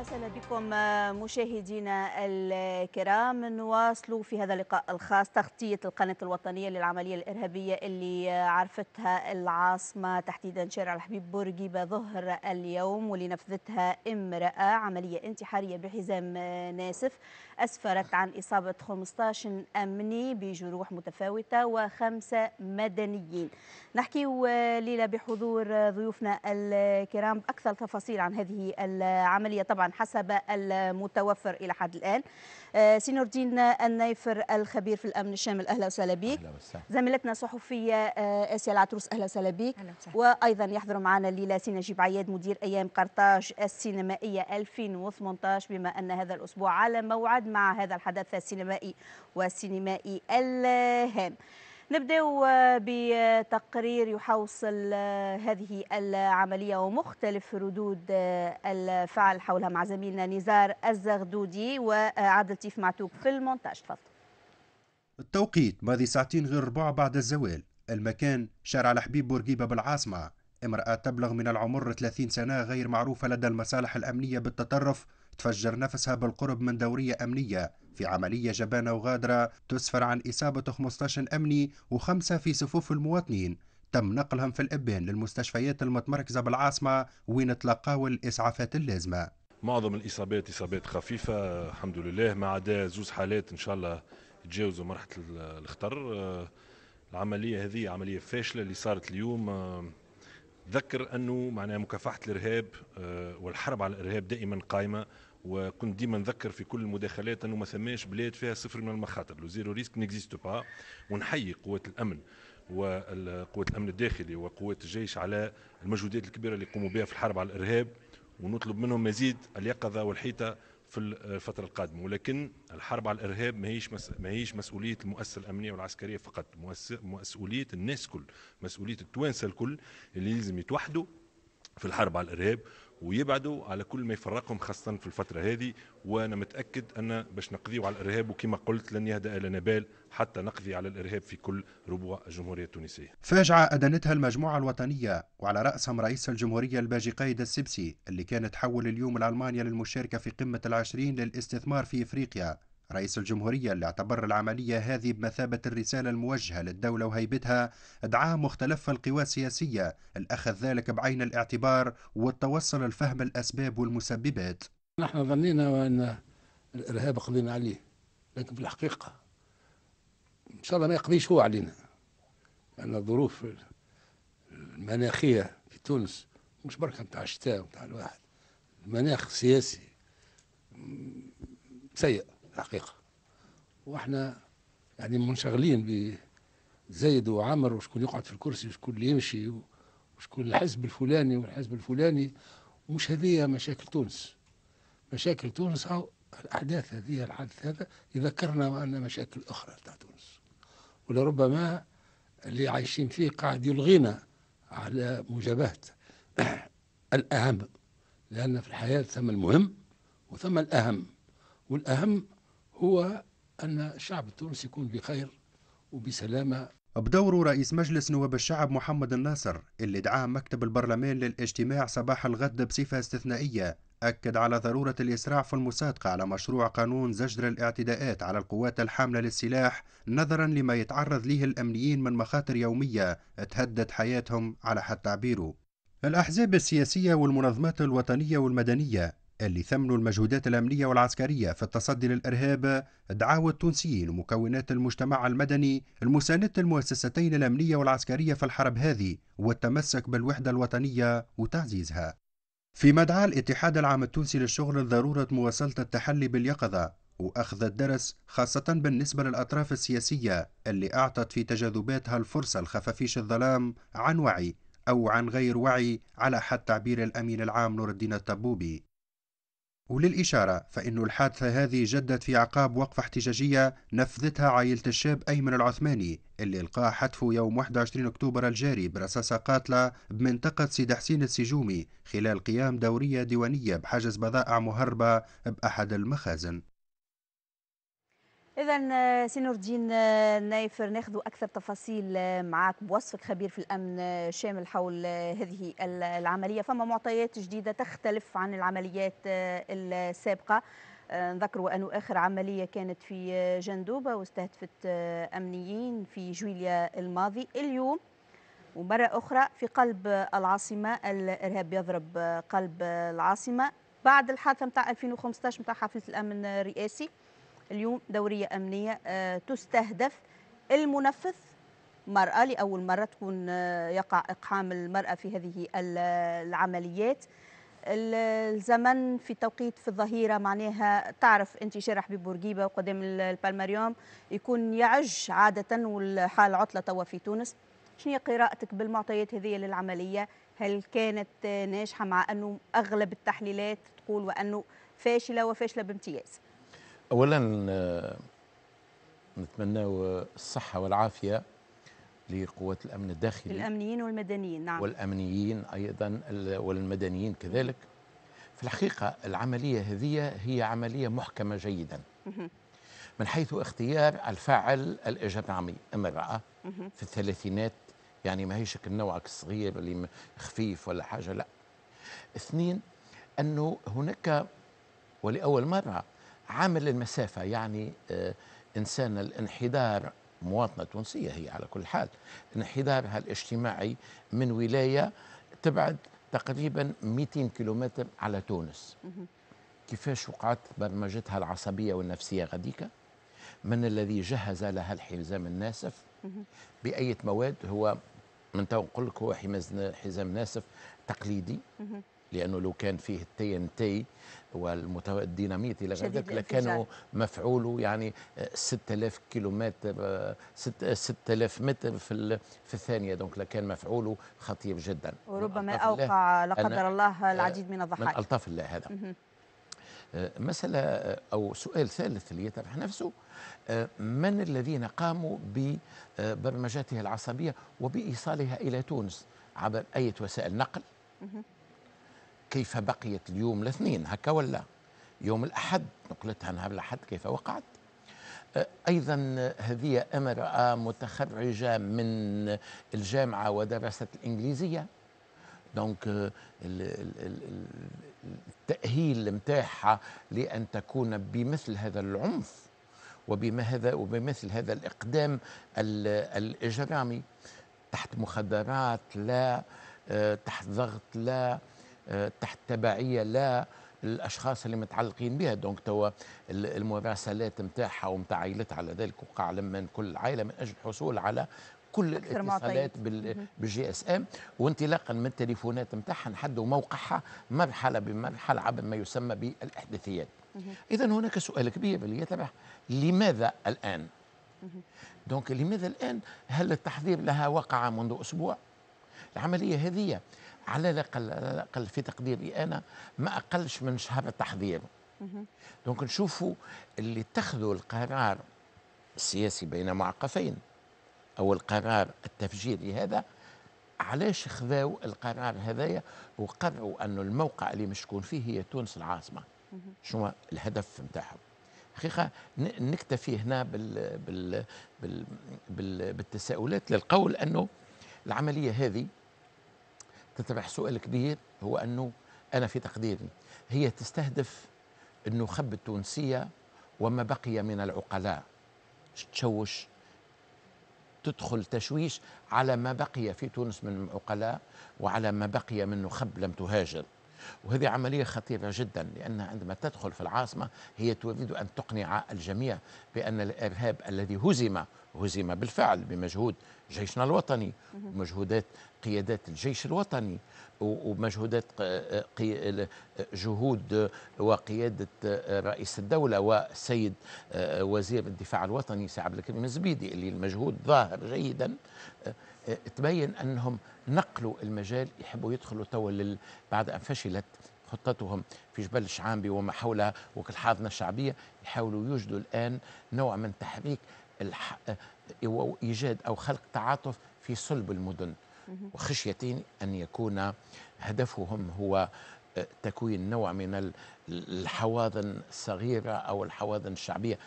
اهلا وسهلا بكم آه، مشاهدينا الكرام نواصل في هذا اللقاء الخاص تغطيه القناه الوطنيه للعمليه الارهابيه اللي عرفتها العاصمه تحديدا شارع الحبيب بورقيبه ظهر اليوم واللي نفذتها امراه عمليه انتحاريه بحزام آه، ناسف أسفرت عن إصابة 15 أمني بجروح متفاوتة وخمسة مدنيين نحكي ليلة بحضور ضيوفنا الكرام أكثر تفاصيل عن هذه العملية طبعا حسب المتوفر إلى حد الآن آه، سينور دين النيفر الخبير في الامن الشامل اهلا وسهلا بك زميلتنا صحفيه آه، اسيا العتروس اهلا وسهلا بك وايضا يحضر معنا الليله سي نجيب عياد مدير ايام قرطاج السينمائيه 2018 بما ان هذا الاسبوع على موعد مع هذا الحدث السينمائي والسينمائي الهام نبداو بتقرير يحوصل هذه العملية ومختلف ردود الفعل حولها مع زميلنا نزار الزغدودي وعادل تيف معتوق في المونتاج تفضل التوقيت ماضي ساعتين غير ربع بعد الزوال المكان شارع الحبيب بورقيبة بالعاصمة امرأة تبلغ من العمر 30 سنة غير معروفة لدى المصالح الأمنية بالتطرف تفجر نفسها بالقرب من دورية أمنية في عملية جبانة وغادرة تسفر عن إصابة 15 أمني وخمسة في صفوف المواطنين تم نقلهم في الإبان للمستشفيات المتمركزة بالعاصمة وين تلقاو الإسعافات اللازمة معظم الإصابات إصابات خفيفة الحمد لله ما عدا زوز حالات إن شاء الله تجاوزوا مرحلة الخطر آه، العملية هذه عملية فاشلة اللي صارت اليوم آه، ذكر أنه معناها مكافحة الإرهاب آه، والحرب على الإرهاب دائما قائمة وكنت ديما نذكر في كل المداخلات انه ما ثماش بلاد فيها صفر من المخاطر لو زيرو ريسك نيكزيست با ونحيي قوات الامن وقوات الامن الداخلي وقوات الجيش على المجهودات الكبيره اللي يقوموا بها في الحرب على الارهاب ونطلب منهم مزيد اليقظه والحيطه في الفترة القادمة ولكن الحرب على الإرهاب ماهيش مس... ماهيش مسؤولية المؤسسة الأمنية والعسكرية فقط مسؤولية الناس كل مسؤولية التوانسة الكل اللي لازم يتوحدوا في الحرب على الإرهاب ويبعدوا على كل ما يفرقهم خاصة في الفترة هذه وأنا متأكد أن باش نقضيوا على الإرهاب وكما قلت لن يهدأ لنا بال حتى نقضي على الإرهاب في كل ربوع الجمهورية التونسية فاجعة أدنتها المجموعة الوطنية وعلى رأسهم رئيس الجمهورية الباجي قايد السبسي اللي كانت تحول اليوم لألمانيا للمشاركة في قمة العشرين للاستثمار في إفريقيا رئيس الجمهورية اللي اعتبر العملية هذه بمثابة الرسالة الموجهة للدولة وهيبتها ادعى مختلف القوى السياسية الأخذ ذلك بعين الاعتبار والتوصل لفهم الأسباب والمسببات نحن ظنينا أن الإرهاب قضينا عليه لكن في الحقيقة إن شاء الله ما يقضيش هو علينا لأن الظروف المناخية في تونس مش بركة بتاع الشتاء بتاع الواحد المناخ السياسي سيء الحقيقه واحنا يعني منشغلين بزيد وعمر وشكون يقعد في الكرسي وشكون اللي يمشي وشكون الحزب الفلاني والحزب الفلاني ومش هذه مشاكل تونس مشاكل تونس أو الأحداث هذه الحدث هذا يذكرنا وأن مشاكل أخرى تاع تونس ولربما اللي عايشين فيه قاعد يلغينا على مجابهة الأهم لأن في الحياة ثم المهم وثم الأهم والأهم هو أن الشعب التونسي يكون بخير وبسلامة بدور رئيس مجلس نواب الشعب محمد الناصر اللي دعاه مكتب البرلمان للاجتماع صباح الغد بصفة استثنائية أكد على ضرورة الإسراع في المصادقة على مشروع قانون زجر الاعتداءات على القوات الحاملة للسلاح نظرا لما يتعرض ليه الأمنيين من مخاطر يومية تهدد حياتهم على حد تعبيره الأحزاب السياسية والمنظمات الوطنية والمدنية اللي ثمنوا المجهودات الأمنية والعسكرية في التصدي للإرهاب دعاوى التونسيين ومكونات المجتمع المدني المساندة المؤسستين الأمنية والعسكرية في الحرب هذه والتمسك بالوحدة الوطنية وتعزيزها فيما دعا الاتحاد العام التونسي للشغل لضرورة مواصلة التحلي باليقظة وأخذ الدرس خاصة بالنسبة للأطراف السياسية اللي أعطت في تجاذباتها الفرصة لخفافيش الظلام عن وعي أو عن غير وعي على حد تعبير الأمين العام نور الدين الطبوبي وللإشارة فإن الحادثة هذه جدت في عقاب وقفة احتجاجية نفذتها عائلة الشاب أيمن العثماني اللي القى حتفه يوم 21 أكتوبر الجاري برصاصة قاتلة بمنطقة سيد حسين السجومي خلال قيام دورية ديوانية بحجز بضائع مهربة بأحد المخازن إذا آه، سي نور الدين آه، نايفر ناخذ أكثر تفاصيل آه، معك بوصفك خبير في الأمن شامل حول هذه العملية فما معطيات جديدة تختلف عن العمليات السابقة نذكروا أنه آخر عملية كانت في جندوبة واستهدفت أمنيين في جويليا الماضي اليوم ومرة أخرى في قلب العاصمة الإرهاب يضرب قلب العاصمة بعد الحادثة متاع 2015 متاع حافلة الأمن الرئاسي اليوم دورية أمنية آه، تستهدف المنفذ مرأة لأول مرة تكون آه، يقع إقحام المرأة في هذه العمليات الزمن في توقيت في الظهيره معناها تعرف انت شرح ببورقيبة بورقيبه وقدام البالماريوم يكون يعج عاده والحال عطله توا في تونس شنو قراءتك بالمعطيات هذه للعمليه هل كانت آه، ناجحه مع انه اغلب التحليلات تقول وانه فاشله وفاشله بامتياز اولا نتمنى الصحه والعافيه لقوات الامن الداخلي الامنيين والمدنيين نعم والامنيين ايضا والمدنيين كذلك في الحقيقه العمليه هذه هي عمليه محكمه جيدا من حيث اختيار الفاعل الاجرامي امراه في الثلاثينات يعني ما هيش نوعك الصغير اللي خفيف ولا حاجه لا اثنين انه هناك ولاول مره عامل المسافة يعني آه، إنسان الانحدار مواطنة تونسية هي على كل حال انحدارها الاجتماعي من ولاية تبعد تقريبا 200 كيلومتر على تونس كيفاش وقعت برمجتها العصبية والنفسية غديكة من الذي جهز لها الحزام الناسف بأية مواد هو من تو نقول لك هو حزام ناسف تقليدي لانه لو كان فيه التي ان تي والديناميت الى غير ذلك لكانوا مفعوله يعني 6000 آه، كيلومتر 6000 آه، آه، متر في في الثانيه دونك لكان مفعوله خطير جدا وربما اوقع لا قدر الله العديد من الضحايا من الطف الله هذا مسألة أو سؤال ثالث اللي يطرح نفسه من الذين قاموا ببرمجاتها العصبية وبإيصالها إلى تونس عبر أي وسائل نقل كيف بقيت اليوم الاثنين هكا ولا يوم الأحد نقلتها نهار الأحد كيف وقعت أيضا هذه امرأة متخرجة من الجامعة ودرست الإنجليزية دونك التأهيل متاعها لأن تكون بمثل هذا العنف وبما هذا وبمثل هذا الإقدام الإجرامي تحت مخدرات لا تحت ضغط لا تحت تبعيه لا الاشخاص اللي متعلقين بها دونك توا المراسلات نتاعها ومتاع عائلتها على ذلك وقع لما كل عائله من اجل الحصول على كل الاتصالات بالجي اس ام وانطلاقا من التليفونات نتاعها نحدوا موقعها مرحله بمرحله عبر ما يسمى بالاحداثيات اذا هناك سؤال كبير يطرح لماذا الان دونك لماذا الان هل التحضير لها وقع منذ اسبوع العمليه هذه على الاقل على الاقل في تقديري انا ما اقلش من شهر تحضير دونك نشوفوا اللي اتخذوا القرار السياسي بين معقفين او القرار التفجيري هذا علاش خذاو القرار هذايا وقرروا انه الموقع اللي مشكون فيه هي تونس العاصمه شنو الهدف نتاعهم حقيقه نكتفي هنا بال بال بال بال بالتساؤلات للقول انه العمليه هذه تتبع سؤال كبير هو أنه أنا في تقديري هي تستهدف النخب التونسية وما بقي من العقلاء تشوش تدخل تشويش على ما بقي في تونس من عقلاء وعلى ما بقي من نخب لم تهاجر وهذه عملية خطيرة جدا لأنها عندما تدخل في العاصمة هي تريد أن تقنع الجميع بأن الإرهاب الذي هزم هزم بالفعل بمجهود جيشنا الوطني ومجهودات قيادات الجيش الوطني ومجهودات جهود وقيادة رئيس الدولة والسيد آه، وزير الدفاع الوطني سي عبد الكريم الزبيدي اللي المجهود ظاهر جيدا آه، آه، تبين أنهم نقلوا المجال يحبوا يدخلوا توا بعد أن فشلت خطتهم في جبل الشعامبي وما حولها وكل حاضنة الشعبية يحاولوا يوجدوا الآن نوع من تحريك إيجاد أو خلق تعاطف في صلب المدن وخشية أن يكون هدفهم هو آه، تكوين نوع من الحواضن الصغيرة أو الحواضن الشعبية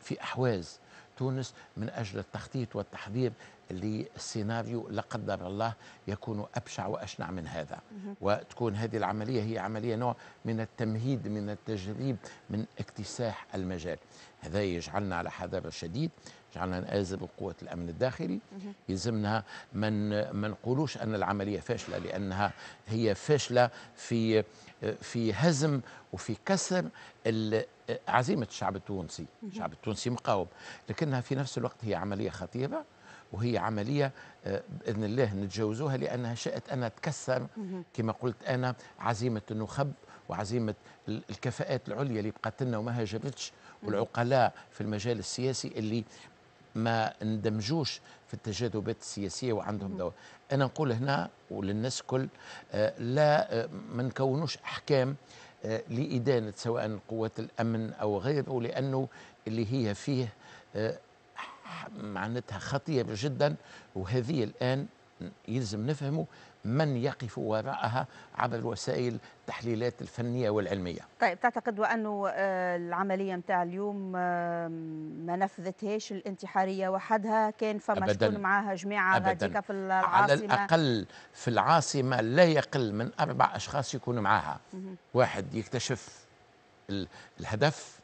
في أحواز تونس من أجل التخطيط والتحضير لسيناريو لا قدر الله يكون أبشع وأشنع من هذا وتكون هذه العملية هي عملية نوع من التمهيد من التجريب من اكتساح المجال هذا يجعلنا على حذر شديد جعلنا نآزر قوة الأمن الداخلي يلزمنا من ما نقولوش أن العملية فاشلة لأنها هي فاشلة في في هزم وفي كسر عزيمة الشعب التونسي الشعب التونسي مقاوم لكنها في نفس الوقت هي عملية خطيرة وهي عملية آه، بإذن الله نتجاوزوها لأنها شاءت أنها تكسر كما قلت أنا عزيمة النخب وعزيمة الكفاءات العليا اللي بقات لنا وما هاجرتش والعقلاء في المجال السياسي اللي ما اندمجوش في التجاذبات السياسيه وعندهم دور انا نقول هنا وللناس كل آه، لا آه، ما نكونوش احكام آه، لادانه سواء قوات الامن او غيره لانه اللي هي فيه معناتها خطيره جدا وهذه الان يلزم نفهمه من يقف وراءها عبر وسائل التحليلات الفنية والعلمية طيب تعتقد وأنه آه، العملية متاع اليوم آه، ما نفذتهاش الانتحارية وحدها كان فما شكون معاها جماعة هذيك في العاصمة على الأقل في العاصمة لا يقل من أربع أشخاص يكونوا معاها واحد يكتشف الهدف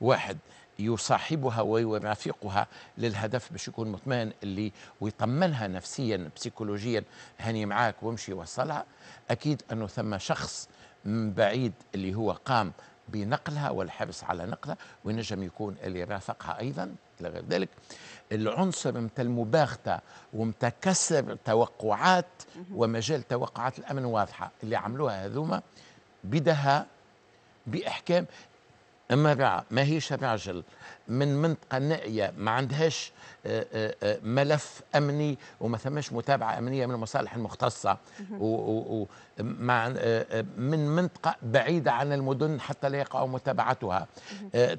واحد يصاحبها ويرافقها للهدف باش يكون مطمئن اللي ويطمنها نفسيا بسيكولوجيا هاني معاك وامشي وصلها اكيد انه ثم شخص من بعيد اللي هو قام بنقلها والحرص على نقلها وينجم يكون اللي رافقها ايضا الى غير ذلك العنصر متى المباغته ومتى كسر توقعات ومجال توقعات الامن واضحه اللي عملوها هذوما بدها باحكام مبيعة ما هيش راجل من منطقة نائية ما عندهاش آه، آه، آه، ملف أمني وما ثمش متابعة أمنية من المصالح المختصة ومع من منطقة بعيدة عن المدن حتى لا يقع متابعتها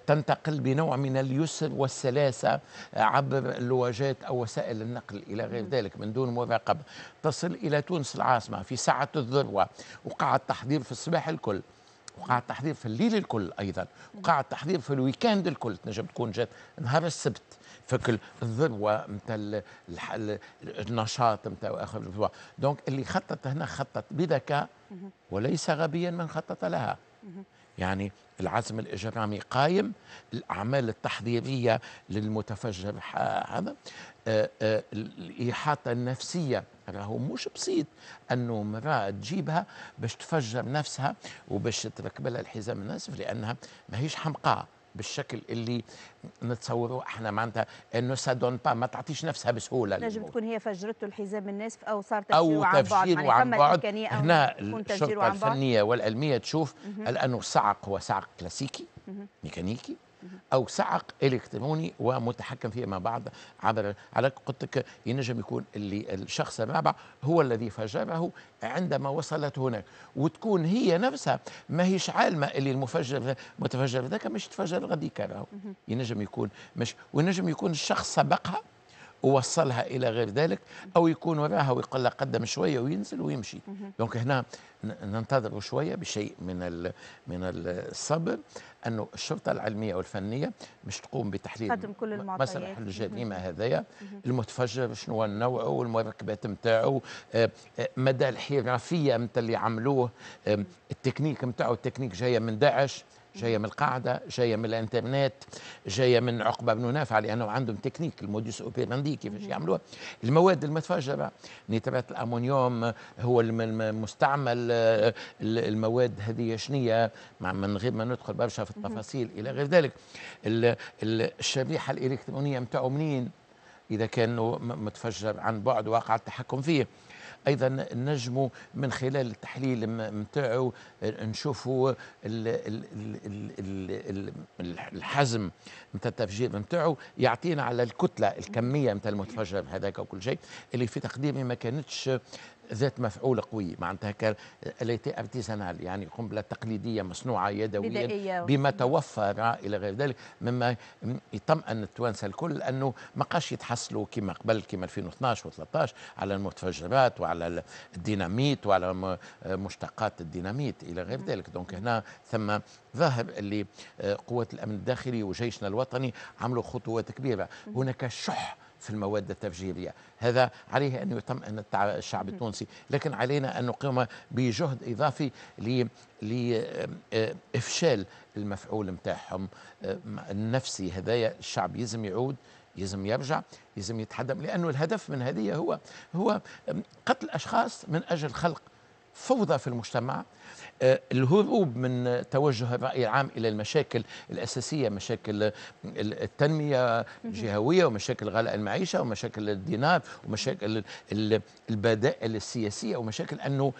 تنتقل بنوع من اليسر والسلاسة عبر اللواجات أو وسائل النقل إلى غير ذلك من دون مراقبة تصل إلى تونس العاصمة في ساعة الذروة وقع التحضير في الصباح الكل وقاع التحضير في الليل الكل أيضا وقاع التحضير في الويكاند الكل تنجم تكون جات نهار السبت فك الذروة نتاع النشاط نتاع اخر دونك اللي خطط هنا خطط بذكاء وليس غبيا من خطط لها يعني العزم الإجرامي قايم الأعمال التحضيرية للمتفجر هذا آه، آه، الإحاطة النفسية راهو مش بسيط أنه مرأة تجيبها باش تفجر نفسها وباش تركب لها الحزام الناسف لأنها ماهيش حمقاء بالشكل اللي نتصوره احنا معناتها انه سادون با ما تعطيش نفسها بسهوله نجم تكون هي فجرته الحزام الناسف او صار تفجيره عن بعد او تفجيره عن بعد يعني هنا الشرطه الفنيه والعلميه تشوف لانه صعق هو صعق كلاسيكي ميكانيكي او سعق الكتروني ومتحكم فيه ما بعد عبر على قلت لك ينجم يكون اللي الشخص الرابع هو الذي فجره عندما وصلت هناك وتكون هي نفسها ماهيش عالمه اللي المفجر متفجر ذاك مش تفجر غادي كرهو ينجم يكون مش وينجم يكون الشخص سبقها ووصلها الى غير ذلك او يكون وراها ويقول لها قدم شويه وينزل ويمشي دونك هنا ننتظر شويه بشيء من من الصبر انه الشرطه العلميه والفنيه مش تقوم بتحليل قدم كل المعطيات مسرح الجريمه هذايا المتفجر شنو نوعه والمركبات نتاعو آه، آه، مدى الحرفيه نتاع اللي عملوه التكنيك نتاعو التكنيك جايه من داعش جايه من القاعده جايه من الانترنت جايه من عقبه بن نافع لانه عندهم تكنيك الموديوس اوبيراندي كيفاش يعملوها المواد المتفجره نيترات الامونيوم هو المستعمل المواد هذه شنيه من غير ما ندخل برشا في التفاصيل الى غير ذلك الشريحه الالكترونيه نتاعو منين اذا كان متفجر عن بعد واقع التحكم فيه ايضا نجموا من خلال التحليل نتاعو آه، نشوفوا الحزم نتاع التفجير نتاعو يعطينا على الكتله الكميه نتاع المتفجر هذاك وكل شيء اللي في تقديمي ما كانتش ذات مفعول قوي معناتها التي ارتيزانال يعني قنبله تقليديه مصنوعه يدويا بدائية بما توفر الى غير ذلك مما يطمئن التوانسه الكل انه ما قاش يتحصلوا كما قبل كما 2012 و13 على المتفجرات وعلى الديناميت وعلى مشتقات الديناميت الى غير ذلك دونك هنا ثم ظاهر اللي آه، قوات الامن الداخلي وجيشنا الوطني عملوا خطوات كبيره هناك شح في المواد التفجيرية هذا عليه أن يطمئن الشعب التونسي لكن علينا أن نقوم بجهد إضافي لإفشال آه، المفعول متاعهم آه، النفسي هذايا الشعب يزم يعود يلزم يرجع يلزم يتحدم لأنه الهدف من هذه هو هو قتل أشخاص من أجل خلق فوضى في المجتمع آه، الهروب من توجه الرأي العام إلى المشاكل الأساسية مشاكل التنمية الجهوية ومشاكل غلاء المعيشة ومشاكل الدينار ومشاكل البدائل السياسية ومشاكل أنه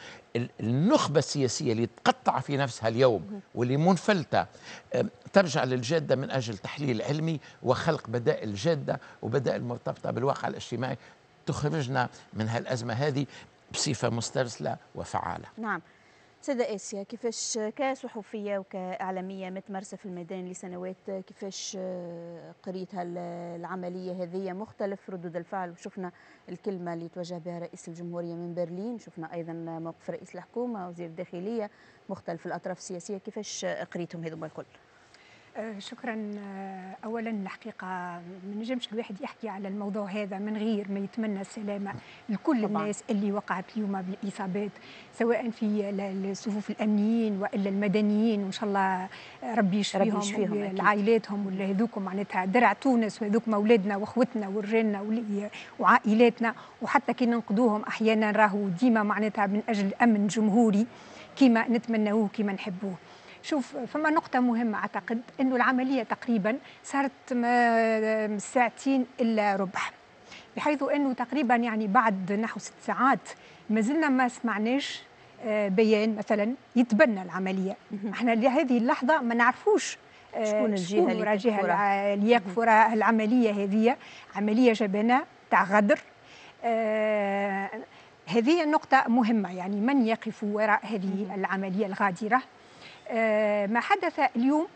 النخبة السياسية اللي تقطع في نفسها اليوم واللي منفلتة آه، ترجع للجادة من أجل تحليل علمي وخلق بدائل جادة وبدائل مرتبطة بالواقع الاجتماعي تخرجنا من هالأزمة هذه بصفة مسترسلة وفعالة نعم سيدة آسيا كيفاش كصحفية وكإعلامية متمرسة في الميدان لسنوات كيفاش قريت العملية هذه مختلف ردود الفعل وشفنا الكلمة اللي توجه بها رئيس الجمهورية من برلين شفنا أيضا موقف رئيس الحكومة وزير الداخلية مختلف الأطراف السياسية كيفاش قريتهم هذوما الكل آه، شكرا آه، اولا الحقيقه ما نجمش الواحد يحكي على الموضوع هذا من غير ما يتمنى السلامه لكل طبعا. الناس اللي وقعت اليوم بالاصابات سواء في الصفوف الامنيين والا المدنيين وان شاء الله ربي يشفيهم لعائلاتهم ولا هذوك معناتها درع تونس وهذوك اولادنا واخوتنا ورجالنا وعائلاتنا وحتى كي ننقذوهم احيانا راهو ديما معناتها من اجل امن جمهوري كما نتمناوه كما نحبوه شوف فما نقطة مهمة أعتقد أنه العملية تقريبا صارت ساعتين إلا ربع بحيث أنه تقريبا يعني بعد نحو ست ساعات ما زلنا ما سمعناش آه، بيان مثلا يتبنى العملية احنا لهذه اللحظة ما نعرفوش آه، شكون الجهة اللي اللي يكفر العملية هذه عملية جبانة تاع غدر آه، هذه النقطة مهمة يعني من يقف وراء هذه العملية الغادرة آه، ما حدث اليوم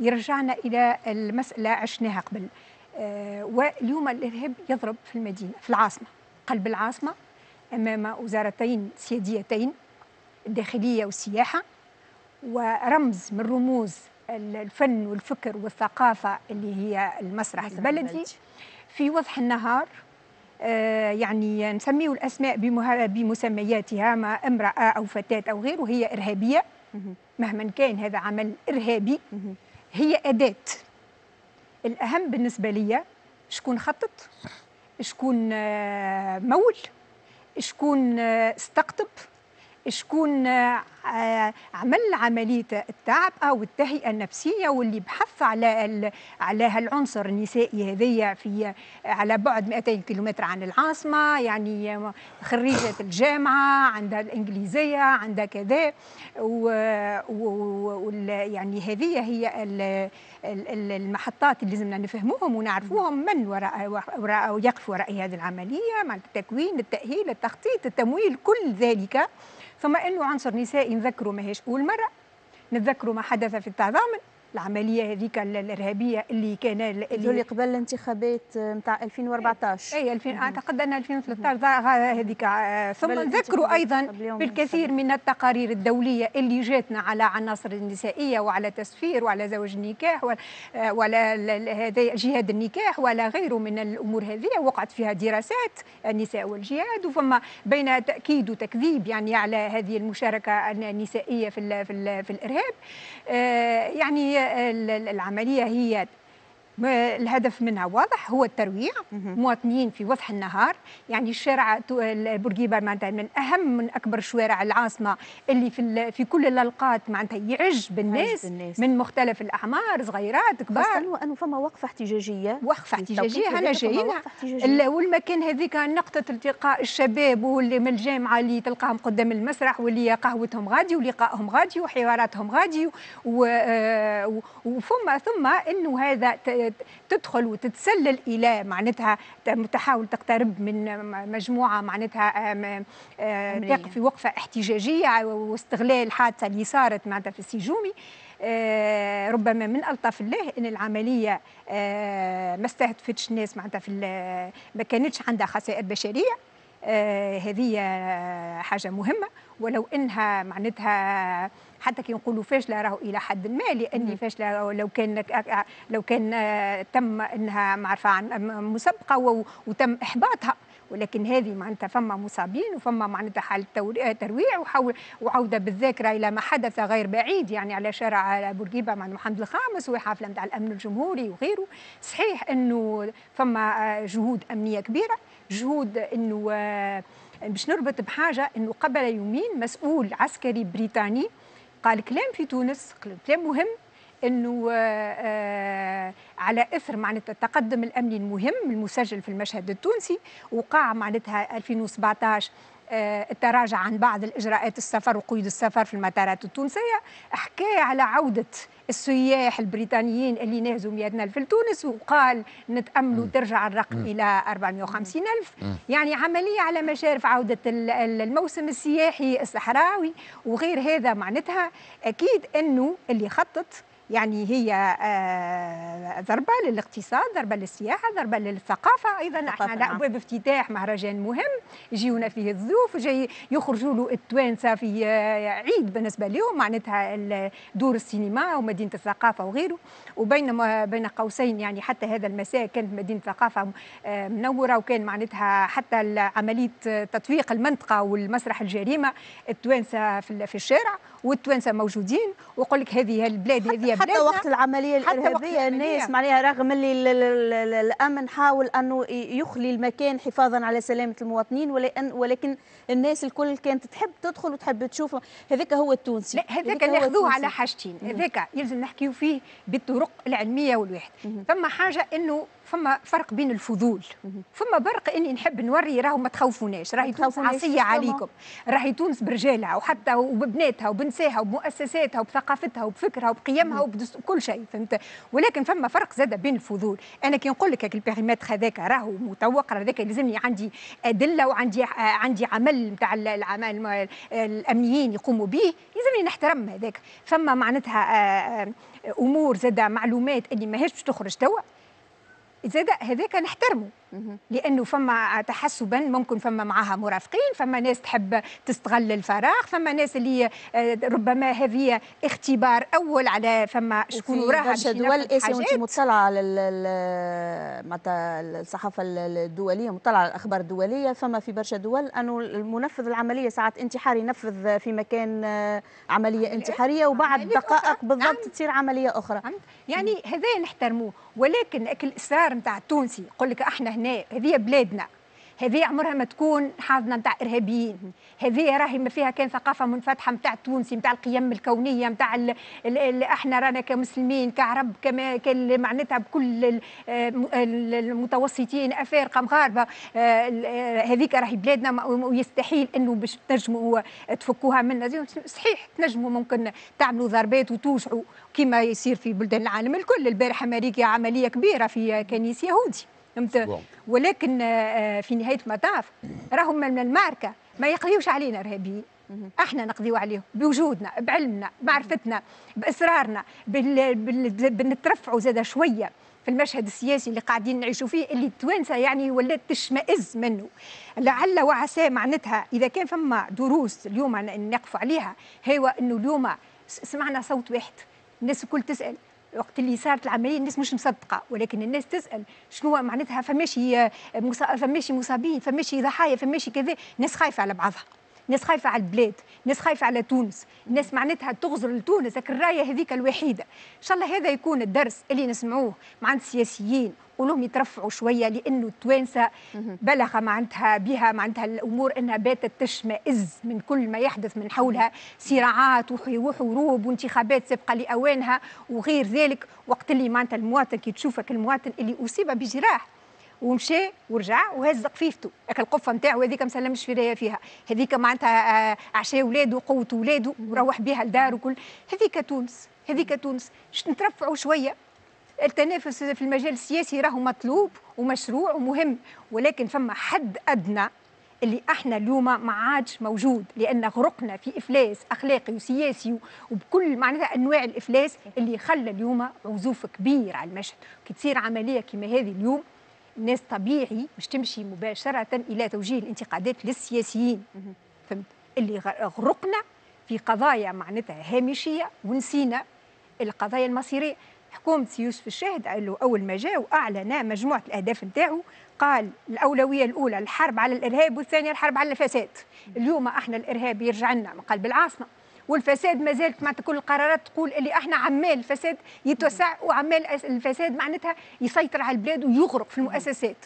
يرجعنا إلى المسألة عشناها قبل آه، واليوم الإرهاب يضرب في المدينة في العاصمة قلب العاصمة أمام وزارتين سياديتين الداخلية والسياحة ورمز من رموز الفن والفكر والثقافة اللي هي المسرح البلدي في وضح النهار آه، يعني نسميه الأسماء بمسمياتها ما امرأة أو فتاة أو غيره هي إرهابية مهما كان هذا عمل إرهابي هي أداة الأهم بالنسبة لي شكون خطط شكون آه، مول شكون آه، استقطب شكون آه، عمل عمليه التعبئه والتهيئه النفسيه واللي بحث على على هالعنصر النسائي هذايا في على بعد 200 كيلومتر عن العاصمه يعني خريجه الجامعه عندها الانجليزيه عندها كذا و, و يعني هذه هي ال المحطات اللي لازمنا نفهموهم ونعرفوهم من وراء وراء يقف وراء هذه العمليه مع التكوين التاهيل التخطيط التمويل كل ذلك ثم انه عنصر نسائي نذكروا ماهيش أول مرة نتذكروا ما حدث في التعظامن العمليه هذيك الارهابيه اللي كان اللي, اللي قبل الانتخابات نتاع آه، 2014 اي 2000 اعتقد ان 2013 هذيك آه، ثم نذكروا ايضا بالكثير من التقارير الدوليه اللي جاتنا على عناصر النسائيه وعلى تسفير وعلى زواج النكاح وعلى, آه، هذا جهاد النكاح ولا غيره من الامور هذه وقعت فيها دراسات النساء والجهاد وفما بين تاكيد وتكذيب يعني على هذه المشاركه النسائيه في في, في الارهاب يعني العمليه هي الهدف منها واضح هو الترويع مواطنين في وضح النهار يعني الشارع بورقيبه معناتها من اهم من اكبر شوارع العاصمه اللي في في كل الالقات معناتها يعج بالناس, بالناس من مختلف الاعمار صغيرات كبار خاصه انه فما وقفه احتجاجيه وقفه احتجاجيه انا جايين والمكان هذيك نقطه التقاء الشباب واللي من الجامعه اللي تلقاهم قدام المسرح واللي قهوتهم غادي ولقائهم غادي وحواراتهم غادي آه، وفما ثم انه هذا تدخل وتتسلل الى معناتها تحاول تقترب من مجموعه معناتها آه، آه، تقف في وقفه احتجاجيه واستغلال الحادثه اللي صارت معناتها في السيجومي آه، ربما من الطف الله ان العمليه ما استهدفتش الناس معناتها في ما كانتش عندها خسائر بشريه هذه حاجه مهمه ولو انها معناتها حتى كي نقولوا فاشله راهو الى حد ما لاني فاشله لو كان لو كان تم انها معرفه مسبقه وتم احباطها ولكن هذه معناتها فما مصابين وفما معناتها حالة ترويع وحول وعودة بالذاكرة إلى ما حدث غير بعيد يعني على شارع بورقيبة مع محمد الخامس وحفله نتاع الأمن الجمهوري وغيره صحيح أنه فما جهود أمنية كبيرة جهود أنه باش نربط بحاجة أنه قبل يومين مسؤول عسكري بريطاني قال كلام في تونس كلام مهم انه آه، آه، على اثر معناتها التقدم الامني المهم المسجل في المشهد التونسي وقع معناتها 2017 التراجع عن بعض الإجراءات السفر وقيود السفر في المطارات التونسية حكاية على عودة السياح البريطانيين اللي نهزوا ميادنا في لتونس وقال نتأملوا ترجع الرقم م. إلى 450 ألف يعني عملية على مشارف عودة الموسم السياحي الصحراوي وغير هذا معناتها أكيد أنه اللي خطط يعني هي آه، ضربة للاقتصاد ضربة للسياحة ضربة للثقافة أيضا احنا أبواب نعم. بافتتاح مهرجان مهم يجيونا فيه الضيوف وجاي يخرجوا له التوانسة في آه، عيد بالنسبة لهم معناتها دور السينما ومدينة الثقافة وغيره وبين بين قوسين يعني حتى هذا المساء كانت مدينة الثقافة آه، منورة وكان معناتها حتى عملية تطويق المنطقة والمسرح الجريمة التوانسة في الشارع والتوانسه موجودين ويقول لك هذه البلاد هذه بلادنا حتى وقت العمليه الارهابيه الناس معناها رغم اللي الامن حاول انه يخلي المكان حفاظا على سلامه المواطنين ولكن الناس الكل كانت تحب تدخل وتحب تشوف هذاك هو التونسي لا هذاك ناخذوه على حاجتين هذاك يلزم نحكيو فيه بالطرق العلميه والواحد ثم حاجه انه فما فرق بين الفضول فما برق اني نحب نوري راهو ما تخوفوناش راهي تونس عصيه عليكم راهي تونس برجالها وحتى وببناتها وبنساها وبمؤسساتها وبثقافتها وبفكرها وبقيمها وبكل شيء فهمت ولكن فما فرق زاد بين الفضول انا كي نقول لك البيريمتر هذاك راهو متوق هذاك لازمني عندي ادله وعندي عندي عمل نتاع العمل الامنيين يقوموا به لازمني نحترم هذاك فما معناتها آه، آه، امور زاد معلومات اللي ماهيش باش تخرج توا اذا هذاك نحترمه لانه فما تحسبا ممكن فما معها مرافقين فما ناس تحب تستغل الفراغ فما ناس اللي آه، ربما هذه اختبار اول على فما شكون وراها برشا دول اسيا وانت مطلعه على الصحافه الدوليه مطلعه على الاخبار الدوليه فما في برشا دول انه المنفذ العمليه ساعات انتحاري ينفذ في مكان آه، عمليه انتحاريه وبعد دقائق بالضبط نعم. تصير عمليه اخرى يعني هذا نحترموه ولكن الاصرار نتاع التونسي يقول لك احنا هنا هنا هذه بلادنا هذه عمرها ما تكون حاضنه نتاع ارهابيين هذه راهي ما فيها كان ثقافه منفتحه نتاع التونسي نتاع القيم الكونيه نتاع احنا رانا كمسلمين كعرب كما كان معناتها بكل المتوسطين افارقه مغاربه آه، هذيك راهي بلادنا ويستحيل انه باش تنجموا تفكوها منا صحيح تنجموا ممكن تعملوا ضربات وتوجعوا كما يصير في بلدان العالم الكل البارح امريكا عمليه كبيره في كنيس يهودي فهمت ولكن آه، آه، في نهايه المطاف راهم من المعركه ما يقضيوش علينا ارهابيين احنا نقضيو عليهم بوجودنا بعلمنا بمعرفتنا باصرارنا بال... بال... بنترفعوا زاد شويه في المشهد السياسي اللي قاعدين نعيشوا فيه اللي التوانسه يعني ولات تشمئز منه لعل وعسى معناتها اذا كان فما دروس اليوم نقفوا عليها هو انه اليوم سمعنا صوت واحد الناس الكل تسال وقت اللي صارت العمليه الناس مش مصدقه ولكن الناس تسال شنو معناتها فماشي فماشي مصابين فماشي ضحايا فماشي كذا الناس خايفه على بعضها ناس خايفه على البلاد ناس خايفه على تونس الناس معناتها تغزر لتونس الرايه هذيك الوحيده ان شاء الله هذا يكون الدرس اللي نسمعوه مع السياسيين ولهم يترفعوا شويه لانه التوانسه بلغ معناتها بها معناتها الامور انها باتت تشمئز من كل ما يحدث من حولها صراعات وحروب وانتخابات سابقه لاوانها وغير ذلك وقت اللي معناتها المواطن كي تشوفك المواطن اللي اصيب بجراح ومشى ورجع وهز قفيفته هاك القفه نتاعو هذيك مسلمش في فيها هذيك معناتها آه، عشاء ولاده وقوه ولاده وروح بها لدار وكل هذيك تونس هذيك تونس نترفعوا شويه التنافس في المجال السياسي راهو مطلوب ومشروع ومهم ولكن فما حد ادنى اللي احنا اليوم ما عادش موجود لان غرقنا في افلاس اخلاقي وسياسي وبكل معناتها انواع الافلاس اللي خلى اليوم عزوف كبير على المشهد كي تصير عمليه كما هذه اليوم الناس طبيعي مش تمشي مباشره الى توجيه الانتقادات للسياسيين فهمت اللي غرقنا في قضايا معناتها هامشيه ونسينا القضايا المصيريه حكومه يوسف الشاهد اول ما جاء واعلن مجموعه الاهداف نتاعو قال الاولويه الاولى الحرب على الارهاب والثانيه الحرب على الفساد اليوم احنا الارهاب يرجع لنا من قلب العاصمه والفساد ما زالت معناتها كل القرارات تقول اللي احنا عمال الفساد يتوسع وعمال الفساد معناتها يسيطر على البلاد ويغرق في المؤسسات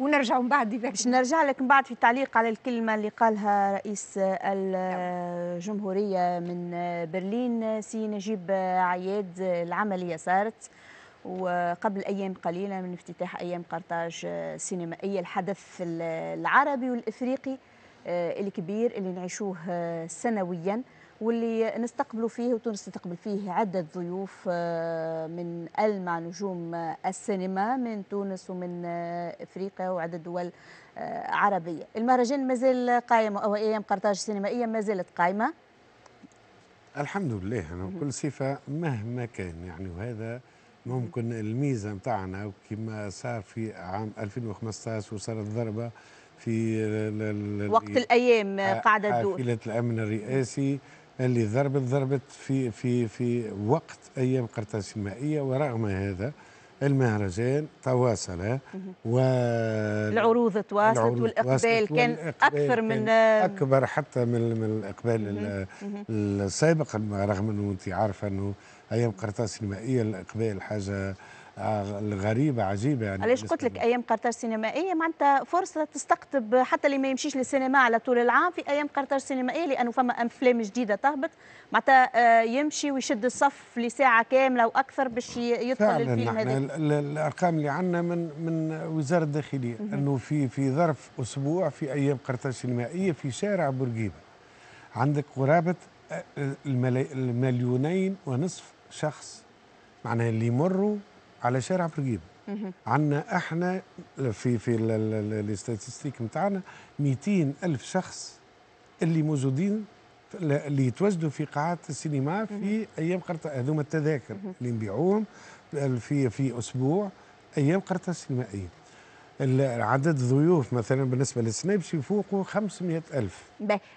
ونرجع من بعد باش نرجع لك من بعد في تعليق على الكلمه اللي قالها رئيس الجمهوريه من برلين سي نجيب عياد العمليه صارت وقبل ايام قليله من افتتاح ايام قرطاج السينمائيه الحدث العربي والافريقي آه، الكبير اللي نعيشوه آه، سنويا واللي نستقبلوا فيه وتونس تستقبل فيه عدة ضيوف آه، من ألمع نجوم السينما من تونس ومن إفريقيا وعدة دول عربية المهرجان مازال قائم أو أيام قرطاج السينمائية ما زالت قائمة الحمد لله أنا بكل صفة مهما كان يعني وهذا ممكن الميزة نتاعنا وكما صار في عام 2015 وصارت ضربة في وقت الايام قاعده تدور حافله الامن الرئاسي اللي ضربت ضربت في في في وقت ايام قرطاس المائيه ورغم هذا المهرجان تواصل و العروض تواصلت والاقبال كان اكثر من اكبر حتى من من الاقبال السابق رغم انه انت عارفه انه ايام قرطاس المائيه الاقبال حاجه الغريبه آه، عجيبه يعني علاش قلت لك ايام قرطاج سينمائيه معناتها فرصه تستقطب حتى اللي ما يمشيش للسينما على طول العام في ايام قرطاج سينمائيه لانه فما افلام جديده تهبط معناتها آه، يمشي ويشد الصف لساعه كامله واكثر باش يدخل الفيلم هذا الارقام اللي عندنا من من وزاره الداخليه انه في في ظرف اسبوع في ايام قرطاج سينمائيه في شارع بورقيبه عندك قرابه آه، المليونين ونصف شخص معناها اللي يمروا على شارع بورقيبه عندنا احنا في في الاستاتستيك نتاعنا 200 الف شخص اللي موجودين اللي يتواجدوا في قاعات السينما في ايام قرطة هذوما التذاكر اللي نبيعوهم في في اسبوع ايام قرطة السينمائيه عدد ضيوف مثلا بالنسبه للسنابش يفوقوا 500 الف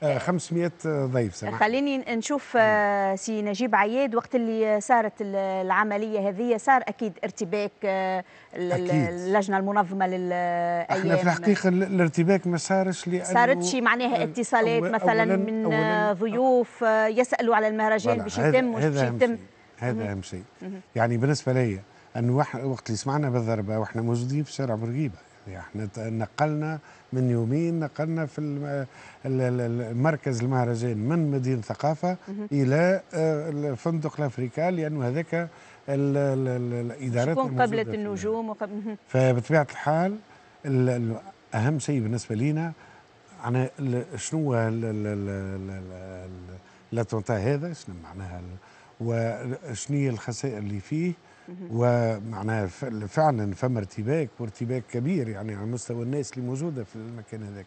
آه 500 ضيف سمح. خليني نشوف آه سي نجيب عياد وقت اللي صارت العمليه هذه صار اكيد ارتباك آه اللجنه المنظمه للايام احنا في الحقيقه الارتباك ما صارش صارت صارتش معناها اتصالات أول مثلا أولاً من أولاً ضيوف آه، يسالوا على المهرجان باش يتم باش يتم هذا اهم شيء يعني بالنسبه ليا انه وقت اللي سمعنا بالضربه واحنا موجودين في شارع برقيبه احنا نقلنا من يومين نقلنا في المركز المهرجان من مدينه ثقافه الى فندق الافريكان لانه هذاك الادارات شكون قبلت النجوم وقبل فبطبيعه الحال اهم شيء بالنسبه لينا أنا شنو الاتونتا هذا شنو معناها وشنو هي الخسائر اللي فيه ومعناها فعلا فما ارتباك وارتباك كبير يعني على مستوى الناس اللي موجوده في المكان هذاك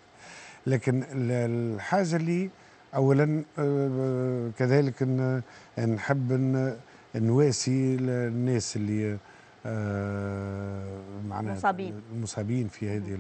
لكن الحاجه اللي اولا آه، آه، كذلك نحب نواسي الناس اللي آه، معناها المصابين المصابين في هذه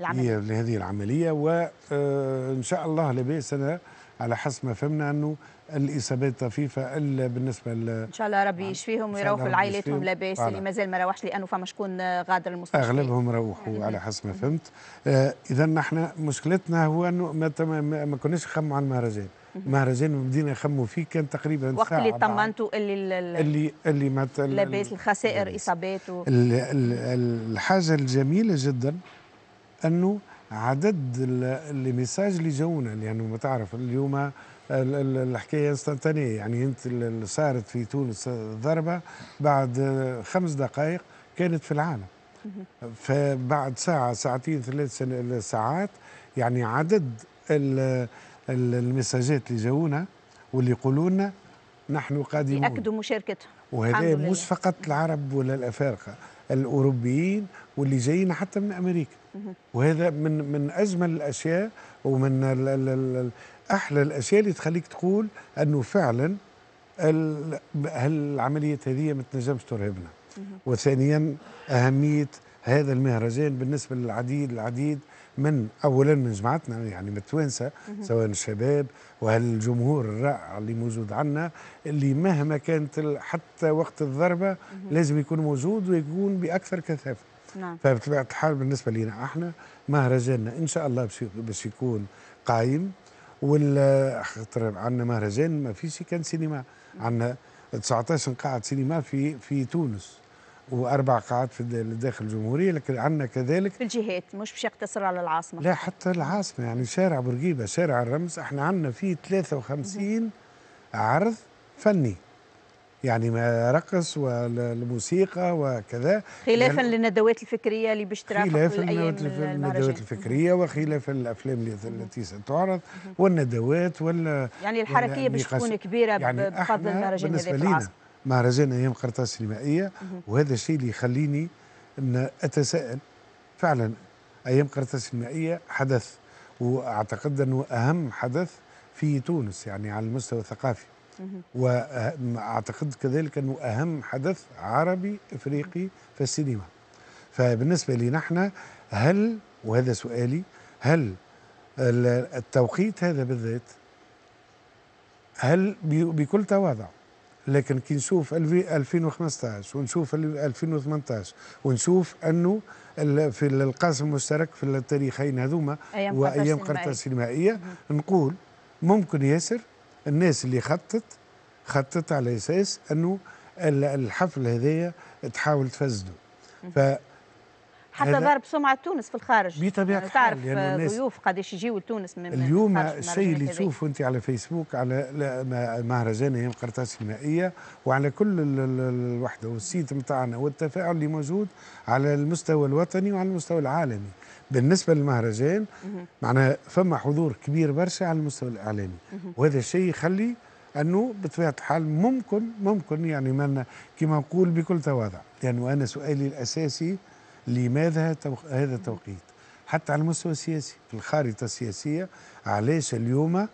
العمليه لهذه العمليه وان شاء الله لاباس انا على حسب ما فهمنا انه الاصابات طفيفه الا بالنسبه ل ان شاء الله ربي نعم. يشفيهم ويروحوا لعائلاتهم لاباس اللي مازال ما روحش لانه فما شكون غادر المستشفى اغلبهم روحوا على حسب ما فهمت آه اذا نحن مشكلتنا هو انه ما, ما كناش نخموا على المهرجان المهرجان بدينا نخموا فيه كان تقريبا وقت اللي طمنتوا اللي اللي اللي ما لاباس الخسائر اصابات الحاجه الجميله جدا انه عدد اللي ميساج اللي جونا لانه ما تعرف اليوم الحكايه استنتانيه يعني انت اللي صارت في تونس ضربه بعد خمس دقائق كانت في العالم فبعد ساعه ساعتين ثلاث ساعات يعني عدد المساجات اللي جونا واللي يقولوا لنا نحن قادمون ياكدوا مشاركتهم وهذا مش فقط العرب ولا الافارقه الاوروبيين واللي جايين حتى من امريكا وهذا من من اجمل الاشياء ومن الـ الـ الـ احلى الاشياء اللي تخليك تقول انه فعلا العمليه هذه ما تنجمش ترهبنا وثانيا اهميه هذا المهرجان بالنسبه للعديد العديد من اولا من جماعتنا يعني من التوانسه سواء الشباب وهالجمهور الرائع اللي موجود عندنا اللي مهما كانت حتى وقت الضربه لازم يكون موجود ويكون باكثر كثافه نعم فبطبيعه الحال بالنسبه لنا احنا مهرجاننا ان شاء الله باش يكون قايم ولا خاطر عندنا مهرجان ما فيش كان سينما عندنا 19 قاعه سينما في في تونس واربع قاعات في داخل الجمهوريه لكن عندنا كذلك في الجهات مش باش يقتصر على العاصمه لا حتى العاصمه يعني شارع بورقيبه شارع الرمز احنا عندنا فيه 53 عرض فني يعني ما رقص والموسيقى وكذا خلافا يعني للندوات الفكريه اللي باش خلافا للندوات الفكريه وخلافا للافلام التي ستعرض والندوات وال يعني الحركيه باش تكون كبيره يعني بفضل المهرجان بالنسبه لينا مهرجان ايام قرطاس السينمائيه وهذا الشيء اللي يخليني ان اتساءل فعلا ايام قرطاس السينمائيه حدث واعتقد انه اهم حدث في تونس يعني على المستوى الثقافي واعتقد كذلك انه اهم حدث عربي افريقي في السينما فبالنسبه لي نحن هل وهذا سؤالي هل التوقيت هذا بالذات هل بكل تواضع لكن كي نشوف 2015 ونشوف 2018 ونشوف انه في القاسم المشترك في التاريخين هذوما وايام قرطاس السينمائيه نقول ممكن ياسر الناس اللي خطت خطت على اساس انه الحفل هذايا تحاول تفزده ف حتى ضرب سمعة تونس في الخارج بطبيعة يعني تعرف آه، يعني ضيوف قداش يجيو لتونس من اليوم الشيء اللي تشوفه انت على فيسبوك على مهرجان ايام قرطاس المائية وعلى كل الوحدة والسيت نتاعنا والتفاعل اللي موجود على المستوى الوطني وعلى المستوى العالمي بالنسبه للمهرجان معناها فما حضور كبير برشا على المستوى الاعلامي وهذا الشيء يخلي انه بطبيعه الحال ممكن ممكن يعني ما كما نقول بكل تواضع لانه يعني انا سؤالي الاساسي لماذا هذا التوقيت حتى على المستوى السياسي في الخارطه السياسيه علاش اليوم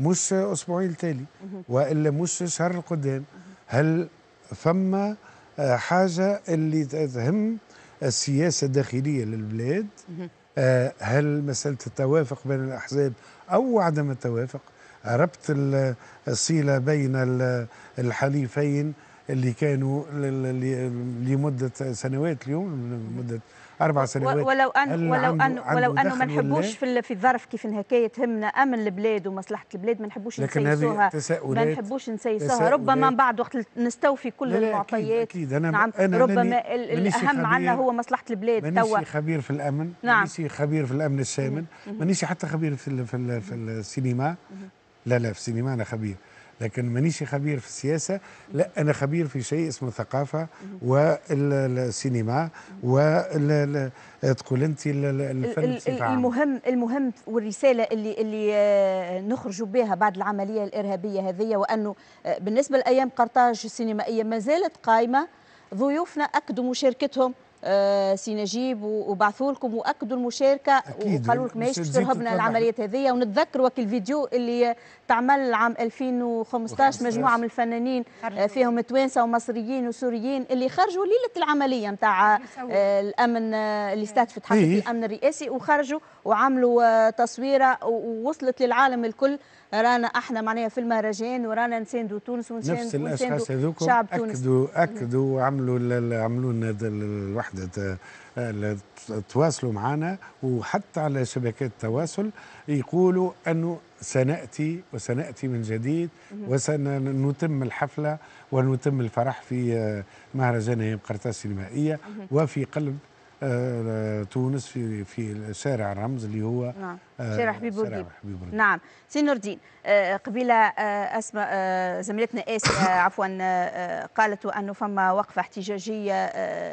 مش اسبوعين التالي والا مش شهر القدام هل فما آه، حاجه اللي تهم السياسه الداخليه للبلاد آه، هل مسألة التوافق بين الأحزاب أو عدم التوافق ربط الصلة بين الحليفين اللي كانوا لمدة سنوات اليوم لمدة اربع سنوات ولو ان ولو ان ولو انه ما نحبوش في في الظرف كيف هكا تهمنا امن البلاد ومصلحه البلاد ما نحبوش نسيسوها ما نحبوش نسيسوها ربما من بعد وقت نستوفي كل لا لا المعطيات أكيد أكيد أنا نعم أنا ربما الاهم عندنا هو مصلحه البلاد توا مانيش خبير في الامن نعم مانيش خبير في الامن الشامل مانيش حتى خبير في, في السينما لا لا في السينما انا خبير لكن مانيش خبير في السياسه لا انا خبير في شيء اسمه الثقافه والسينما وتقول انت الفن المهم المهم والرساله اللي اللي آه، نخرجوا بها بعد العمليه الارهابيه هذه وانه آه، بالنسبه لايام قرطاج السينمائيه ما زالت قائمه ضيوفنا اكدوا مشاركتهم آه، سي نجيب وبعثوا لكم واكدوا المشاركه وقالوا لك ماهيش ترهبنا العمليات هذه ونتذكر وقت الفيديو اللي تعمل عام 2015 مجموعه من الفنانين آه، فيهم توانسه ومصريين وسوريين اللي خرجوا ليله العمليه نتاع آه، الامن اللي استهدفت حركه إيه. الامن الرئاسي وخرجوا وعملوا تصويره ووصلت للعالم الكل رانا احنا معناها في المهرجان ورانا نساندوا تونس ونساندوا نفس الاشخاص هذوك اكدوا اكدوا وعملوا عملوا لنا الوحده تواصلوا معنا وحتى على شبكات التواصل يقولوا انه سناتي وسناتي من جديد وسنتم الحفله ونتم الفرح في مهرجان قرطاس السينمائيه وفي قلب آه، تونس في في شارع الرمز اللي هو نعم. آه، شارع حبيب بورقيب نعم سي نور الدين آه، قبيله اسماء زميلتنا اس عفوا قالت انه فما وقفه احتجاجيه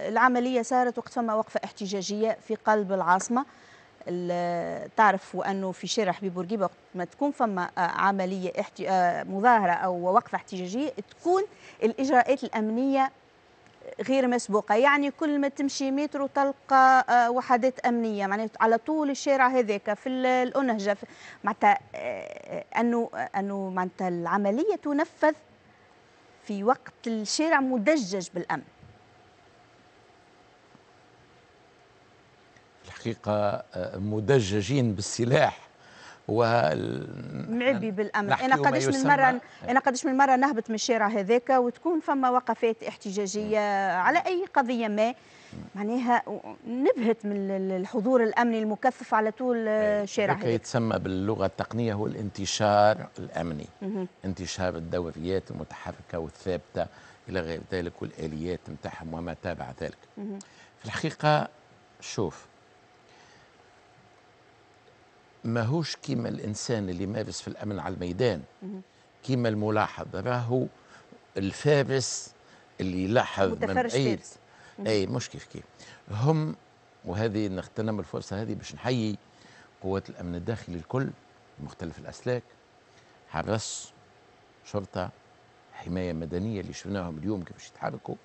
العمليه صارت وقت فما وقفه احتجاجيه في قلب العاصمه تعرف انه في شارع حبيب بورقيبه ما تكون فما عمليه مظاهره او وقفه احتجاجيه تكون الاجراءات الامنيه غير مسبوقه يعني كل ما تمشي متر تلقى آه، وحدات امنيه معناتها على طول الشارع هذاك في الانهجه معناتها آه، انه انه معناتها العمليه تنفذ في وقت الشارع مدجج بالامن الحقيقه آه، مدججين بالسلاح و معبي بالامر انا قداش من مره انا قداش من مره نهبط من الشارع هذاك وتكون فما وقفات احتجاجيه على اي قضيه ما معناها نبهت من الحضور الامني المكثف على طول الشارع آه، إيه، هذاك يتسمى باللغه التقنيه هو الانتشار الامني انتشار الدوريات المتحركه والثابته الى غير ذلك والاليات نتاعهم وما تابع ذلك في الحقيقه شوف ماهوش كيما الانسان اللي مارس في الامن على الميدان كيما الملاحظ راهو الفارس اللي يلاحظ من بعيد اي مش كيف كيف هم وهذه نغتنم الفرصه هذه باش نحيي قوات الامن الداخلي الكل مختلف الاسلاك حرس شرطه حمايه مدنيه اللي شفناهم اليوم كيفاش يتحركوا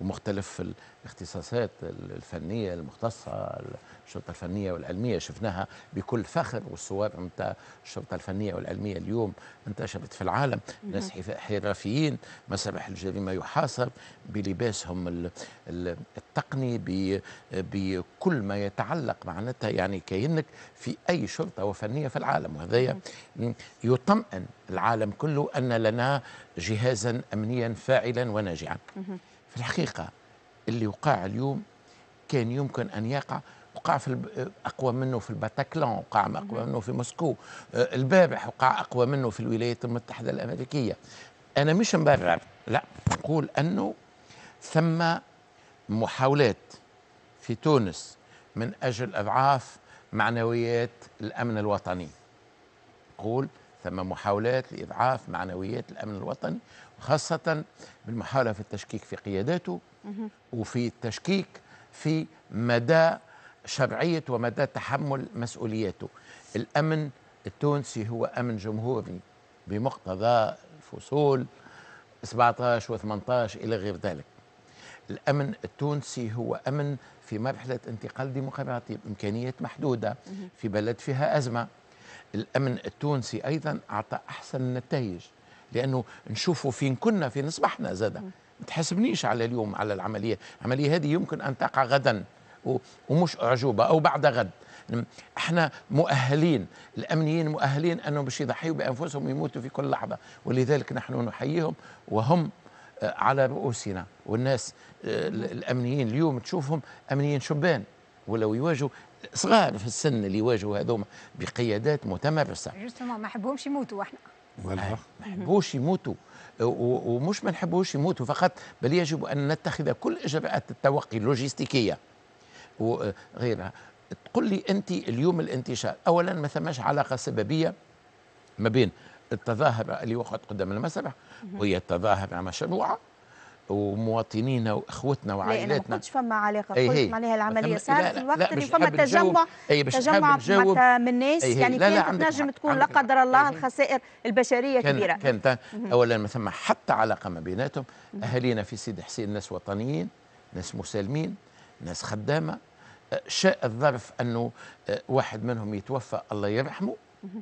ومختلف الاختصاصات الفنية المختصة الشرطة الفنية والعلمية شفناها بكل فخر والصور نتاع الشرطة الفنية والعلمية اليوم انتشرت في العالم ناس حرفيين مسبح الجريمة يحاصر بلباسهم التقني بكل ما يتعلق معناتها يعني كأنك في أي شرطة وفنية في العالم وهذا يطمئن العالم كله أن لنا جهازا أمنيا فاعلا وناجعا في الحقيقة اللي وقع اليوم كان يمكن أن يقع وقع في أقوى منه في الباتاكلان وقع أقوى منه في موسكو آه، البابح وقع أقوى منه في الولايات المتحدة الأمريكية أنا مش مبرر لا نقول أنه ثم محاولات في تونس من أجل إضعاف معنويات الأمن الوطني قول ثم محاولات لإضعاف معنويات الأمن الوطني خاصة بالمحاولة في التشكيك في قياداته وفي التشكيك في مدى شرعية ومدى تحمل مسؤولياته الأمن التونسي هو أمن جمهوري بمقتضى الفصول 17 و18 إلى غير ذلك الأمن التونسي هو أمن في مرحلة انتقال ديمقراطي بإمكانيات محدودة في بلد فيها أزمة الأمن التونسي أيضا أعطى أحسن النتائج لانه نشوفوا فين كنا فين اصبحنا زاده ما تحاسبنيش على اليوم على العمليه العمليه هذه يمكن ان تقع غدا ومش اعجوبه او بعد غد احنا مؤهلين الامنيين مؤهلين انهم باش يضحيوا بانفسهم ويموتوا في كل لحظه ولذلك نحن نحييهم وهم آه، على رؤوسنا والناس آه، الامنيين اليوم تشوفهم امنيين شبان ولو يواجهوا صغار في السن اللي يواجهوا هذوما بقيادات متمرسه. جوستومون ما حبهمش يموتوا احنا. ما نحبوش يموتوا أه، ومش ما نحبوش يموتوا فقط بل يجب ان نتخذ كل اجراءات التوقي اللوجستيكيه وغيرها أه، تقول لي انت اليوم الانتشار اولا ما ثماش علاقه سببيه ما بين التظاهره اللي وقعت قدام المسرح وهي التظاهره مشروعه ومواطنينا واخوتنا وعائلاتنا لا ما كنتش فما علاقه إيه، قلت إيه. معناها العمليه صارت في الوقت اللي فما تجمع أي تجمع معناتها من ناس إيه، يعني لا كانت تنجم تكون لا قدر الله الخسائر البشريه كان كبيره كانت اولا ما ثم حتى علاقه ما بيناتهم اهالينا في سيدي حسين ناس وطنيين ناس مسالمين ناس خدامه أه، شاء الظرف انه أه، واحد منهم يتوفى الله يرحمه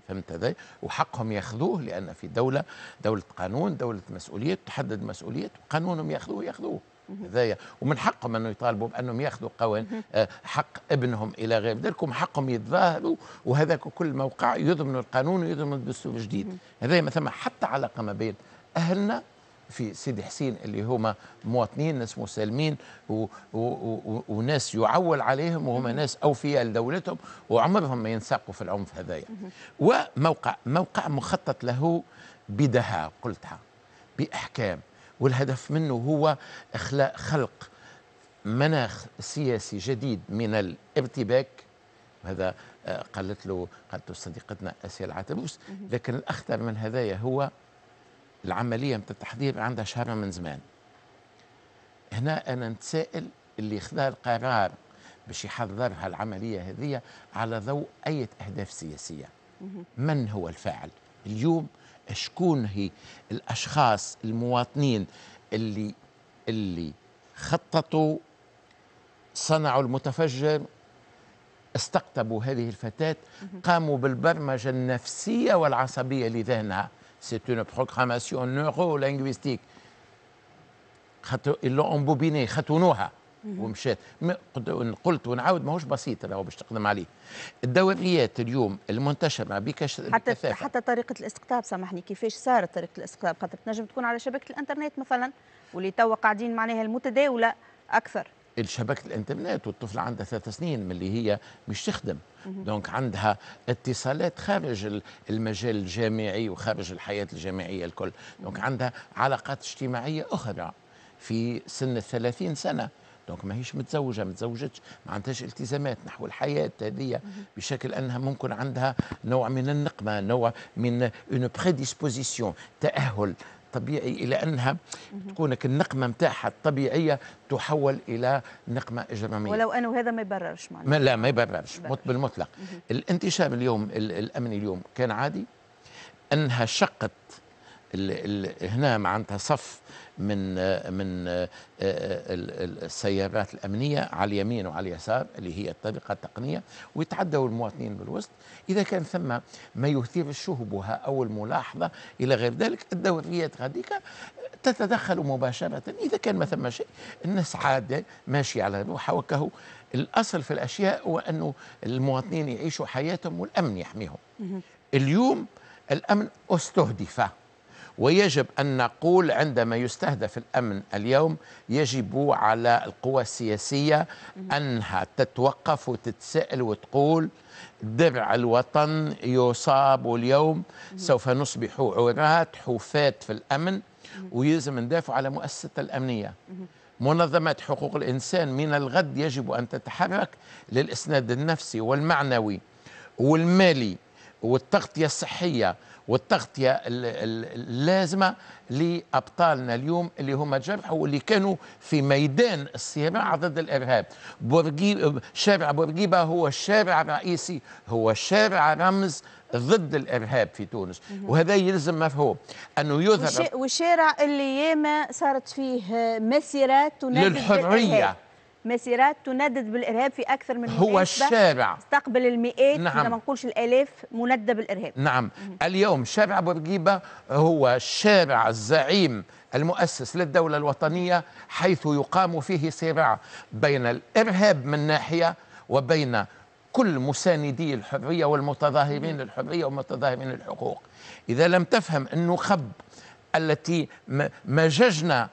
فهمت ازاي؟ وحقهم ياخذوه لان في دوله دوله قانون دوله مسؤوليه تحدد مسؤوليه قانونهم ياخذوه ياخذوه هذايا ومن حقهم انه يطالبوا بانهم ياخذوا قوانين آه، حق ابنهم الى غير ذلك ومن حقهم يتظاهروا وهذاك كل موقع يضمن القانون ويضمن الدستور الجديد هذا ما ثم حتى علاقه ما بين اهلنا في سيدي حسين اللي هما مواطنين ناس مسالمين وناس يعول عليهم وهم ناس اوفياء لدولتهم وعمرهم ما ينساقوا في العنف هذايا وموقع موقع مخطط له بدهاء قلتها باحكام والهدف منه هو اخلاء خلق مناخ سياسي جديد من الارتباك هذا آه، قالت له قالت له صديقتنا اسيا العتبوس لكن الاخطر من هذايا هو العملية من التحضير عندها شهر من زمان هنا أنا نتسائل اللي خذا القرار باش يحضرها العملية هذية على ضوء أي أهداف سياسية من هو الفاعل اليوم شكون هي الأشخاص المواطنين اللي اللي خططوا صنعوا المتفجر استقطبوا هذه الفتاة قاموا بالبرمجة النفسية والعصبية لذهنها c'est une programmation neurolinguistique اللي امبوبيني ختونوها ومشات قلت ونعاود ماهوش بسيط راهو باش تقدم عليه الدوريات اليوم المنتشره بكش حتى بكثافة. حتى طريقه الاستقطاب سامحني كيفاش صارت طريقه الاستقطاب خاطر تنجم تكون على شبكه الانترنت مثلا واللي توا قاعدين معناها المتداوله اكثر شبكه الانترنت والطفل عندها ثلاث سنين من اللي هي مش تخدم دونك عندها اتصالات خارج المجال الجامعي وخارج الحياه الجامعيه الكل دونك عندها علاقات اجتماعيه اخرى في سن الثلاثين سنه دونك ماهيش متزوجه ما تزوجتش ما عندهاش التزامات نحو الحياه هذه بشكل انها ممكن عندها نوع من النقمه نوع من اون بريديسبوزيسيون تاهل الطبيعي إلى أنها تكونك النقمة متاعها الطبيعية تحول إلى نقمة إجرامية ولو أنه هذا ما يبررش ما لا ما يبررش بالمطلق الانتشام اليوم الأمني اليوم كان عادي أنها شقت الـ الـ هنا معناتها صف من من آه، آه، السيارات الامنيه على اليمين وعلى اليسار اللي هي الطريقه التقنيه ويتعدوا المواطنين بالوسط اذا كان ثم ما يثير الشهبه او الملاحظه الى غير ذلك الدوريات هذيك تتدخل مباشره اذا كان ما ثم شيء الناس عاده ماشيه على روحها وكهو الاصل في الاشياء هو انه المواطنين يعيشوا حياتهم والامن يحميهم اليوم الامن استهدف ويجب أن نقول عندما يستهدف الأمن اليوم يجب على القوى السياسية أنها تتوقف وتتسأل وتقول درع الوطن يصاب اليوم سوف نصبح عراة حفاة في الأمن ويلزم ندافع على مؤسسة الأمنية منظمات حقوق الإنسان من الغد يجب أن تتحرك للإسناد النفسي والمعنوي والمالي والتغطية الصحية والتغطية اللازمة لأبطالنا اليوم اللي هما جرحوا واللي كانوا في ميدان الصراع ضد الإرهاب بورقيب شارع بورقيبة هو الشارع الرئيسي هو الشارع رمز ضد الارهاب في تونس وهذا يلزم مفهوم انه يظهر والشارع اللي ياما صارت فيه مسيرات تنادي للحريه مسيرات تندد بالارهاب في اكثر من هو الشارع تستقبل المئات نعم ما نقولش الالاف منده بالارهاب نعم اليوم شارع بورقيبه هو الشارع الزعيم المؤسس للدوله الوطنيه حيث يقام فيه صراع بين الارهاب من ناحيه وبين كل مساندي الحريه والمتظاهرين للحريه ومتظاهرين للحقوق اذا لم تفهم انه خب التي مججنا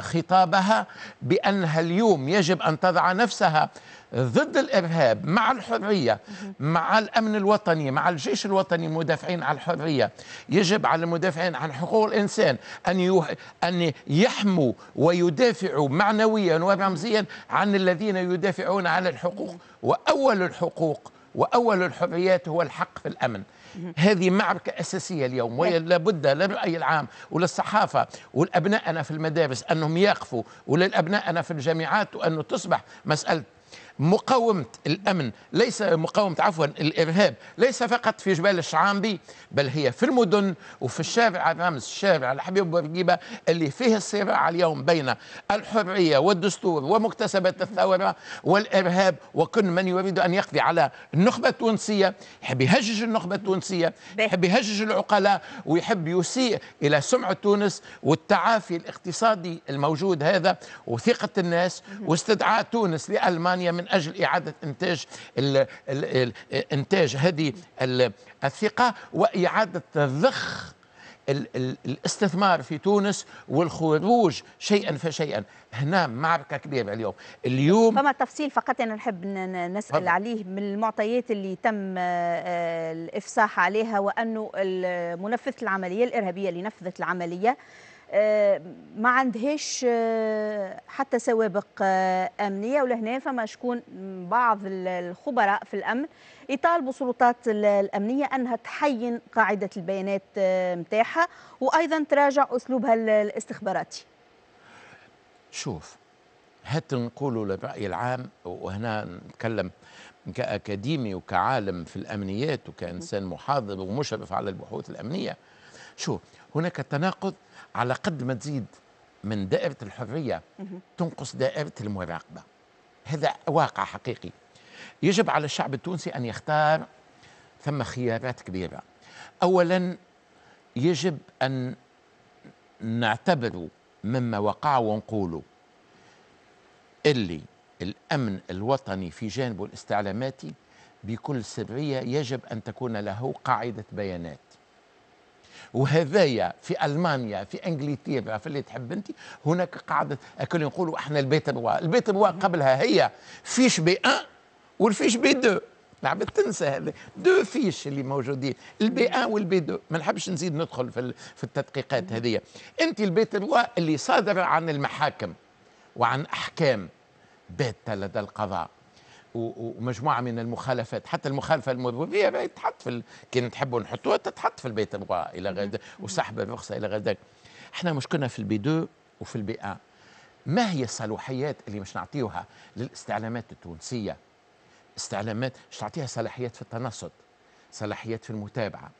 خطابها بأنها اليوم يجب أن تضع نفسها ضد الإرهاب مع الحرية مع الأمن الوطني مع الجيش الوطني مدافعين عن الحرية يجب على المدافعين عن حقوق الإنسان أن أن يحموا ويدافعوا معنويا ورمزيا عن الذين يدافعون عن الحقوق وأول الحقوق وأول الحريات هو الحق في الأمن هذه معركة أساسية اليوم وهي نعم. لابد للرأي العام وللصحافة ولأبنائنا في المدارس أنهم يقفوا وللأبنائنا في الجامعات وأنه تصبح مسألة مقاومة الأمن ليس مقاومة عفوا الإرهاب ليس فقط في جبال الشعامبي بل هي في المدن وفي الشارع الرامز الشارع الحبيب بورقيبة اللي فيه الصراع اليوم بين الحرية والدستور ومكتسبات الثورة والإرهاب وكل من يريد أن يقضي على النخبة التونسية يحب يهجج النخبة التونسية يحب يهجج العقلاء ويحب يسيء إلى سمعة تونس والتعافي الاقتصادي الموجود هذا وثقة الناس واستدعاء تونس لألمانيا من اجل اعاده انتاج الـ الـ الـ انتاج هذه الثقه واعاده ضخ الاستثمار في تونس والخروج شيئا فشيئا هنا معركه كبيره اليوم اليوم فما تفصيل فقط انا نحب نسال فضل. عليه من المعطيات اللي تم آه، الافصاح عليها وانه منفذه العمليه الارهابيه اللي نفذت العمليه ما عندهاش آه، حتى سوابق آه، امنيه ولهنا فما شكون بعض الخبراء في الامن يطالبوا السلطات الامنيه انها تحين قاعده البيانات نتاعها آه، وايضا تراجع اسلوبها الاستخباراتي شوف هات نقولوا للرأي العام وهنا نتكلم كأكاديمي وكعالم في الأمنيات وكإنسان محاضر ومشرف على البحوث الأمنية شوف هناك تناقض على قد ما تزيد من دائرة الحرية تنقص دائرة المراقبة هذا واقع حقيقي يجب على الشعب التونسي أن يختار ثم خيارات كبيرة أولا يجب أن نعتبر مما وقع ونقوله اللي الأمن الوطني في جانبه الاستعلاماتي بكل سرية يجب أن تكون له قاعدة بيانات وهذايا في المانيا في انجلترا في اللي تحب انت هناك قاعده كانوا نقولوا احنا البيت الروا البيت الروا قبلها هي فيش بي 1 والفيش بي 2 العباد تنسى هذا دو فيش اللي موجودين البي 1 والبي 2 ما نحبش نزيد ندخل في في التدقيقات هذه انت البيت الروا اللي صادر عن المحاكم وعن احكام بيت لدى القضاء ومجموعه من المخالفات حتى المخالفه المذهبيه تتحط في كي نحبوا نحطوها تتحط في البيت الغاء الى غدا وسحب الرخصه الى غداك احنا مشكلنا في البي 2 وفي البي 1 ما هي الصلاحيات اللي مش نعطيوها للاستعلامات التونسيه استعلامات مش نعطيها صلاحيات في التنصت صلاحيات في المتابعه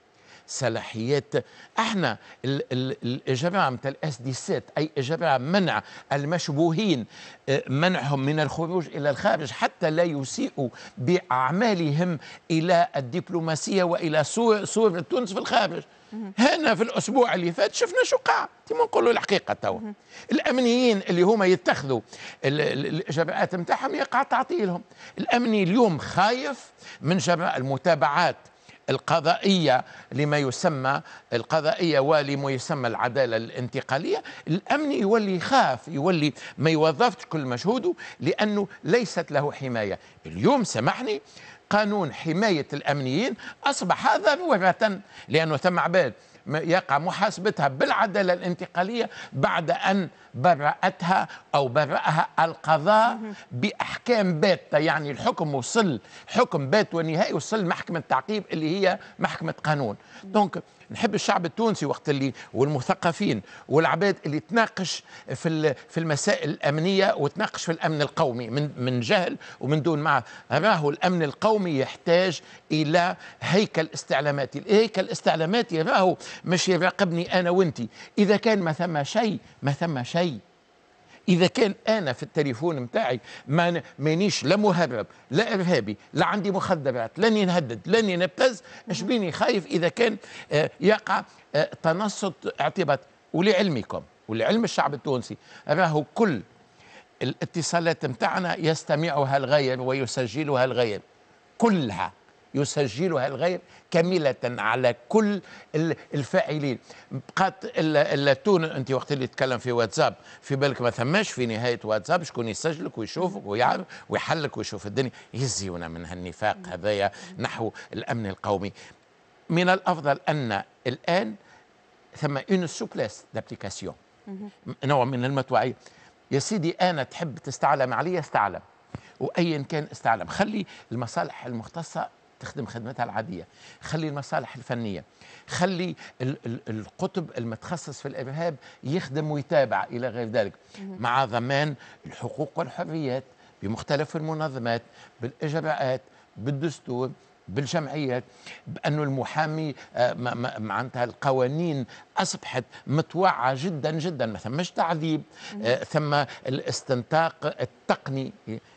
صلاحيات احنا الإجابة عن سيت أي إجابة عن منع المشبوهين آه، منعهم من الخروج إلى الخارج حتى لا يسيئوا بأعمالهم إلى الدبلوماسية وإلى صورة تونس في الخارج هنا في الاسبوع اللي فات شفنا شو قاع كيما نقولوا الحقيقه توا الامنيين اللي هما يتخذوا الجبهات نتاعهم يقع تعطيلهم الامني اليوم خايف من جماعه المتابعات القضائية لما يسمى القضائية ولما يسمى العدالة الانتقالية الأمن يولي يخاف يولي ما يوظفش كل مجهوده لأنه ليست له حماية اليوم سامحني قانون حماية الأمنيين أصبح هذا وباتا لأنه ثم عباد يقع محاسبتها بالعدالة الانتقالية بعد أن برأتها أو برأها القضاء بأحكام باتة يعني الحكم وصل حكم بات ونهائي وصل محكمة تعقيب اللي هي محكمة قانون دونك نحب الشعب التونسي وقت اللي والمثقفين والعباد اللي تناقش في في المسائل الامنيه وتناقش في الامن القومي من من جهل ومن دون ما هو الامن القومي يحتاج الى هيكل استعلاماتي الهيكل الاستعلاماتي راهو مش يراقبني انا وانت اذا كان ما ثم شيء ما ثم شيء اذا كان انا في التليفون نتاعي ما مانيش لا مهرب لا ارهابي لا عندي مخدرات لاني نهدد لاني نبتز اش نعم. بيني خايف اذا كان آه، يقع آه، تنصت اعتبار ولعلمكم ولعلم الشعب التونسي راهو كل الاتصالات نتاعنا يستمعها الغير ويسجلها الغير كلها يسجلها الغير كاملة على كل الفاعلين بقات التون انت وقت اللي تتكلم في واتساب في بالك ما ثماش في نهاية واتساب شكون يسجلك ويشوفك ويعرف ويحلك ويشوف الدنيا يزيونا من هالنفاق هذايا نحو الأمن القومي من الأفضل أن الآن ثم اون سوبليس دابليكاسيون نوع من المتوعية يا سيدي أنا تحب تستعلم عليا استعلم وأيا كان استعلم خلي المصالح المختصة تخدم خدمتها العادية خلي المصالح الفنية خلي القطب المتخصص في الإرهاب يخدم ويتابع إلى غير ذلك مع ضمان الحقوق والحريات بمختلف المنظمات بالإجراءات بالدستور بالجمعيات بأنه المحامي آه، معناتها القوانين أصبحت متوعة جدا جدا ما ثمش تعذيب آه، ثم الاستنطاق التقني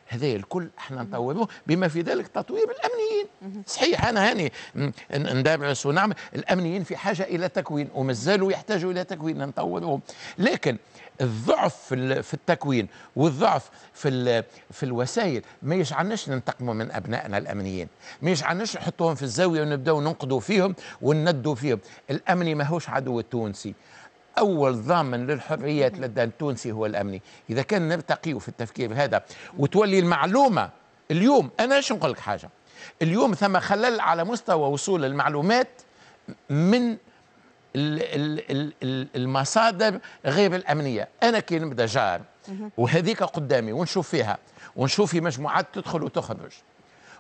هذا الكل احنا نطوروه بما في ذلك تطوير الامنيين صحيح انا هاني ندرس ونعمل الامنيين في حاجه الى تكوين ومازالوا يحتاجوا الى تكوين نطورهم لكن الضعف في في التكوين والضعف في في الوسائل ما يجعلناش ننتقموا من ابنائنا الامنيين ما يجعلناش نحطوهم في الزاويه ونبداو ننقدوا فيهم ونندوا فيهم الامني ماهوش عدو التونسي اول ضامن للحريات لدى التونسي هو الامني اذا كان نرتقي في التفكير هذا وتولي المعلومه اليوم انا ايش نقول لك حاجه اليوم ثم خلل على مستوى وصول المعلومات من المصادر غير الامنيه انا كي نبدا جار وهذيك قدامي ونشوف فيها ونشوف في مجموعات تدخل وتخرج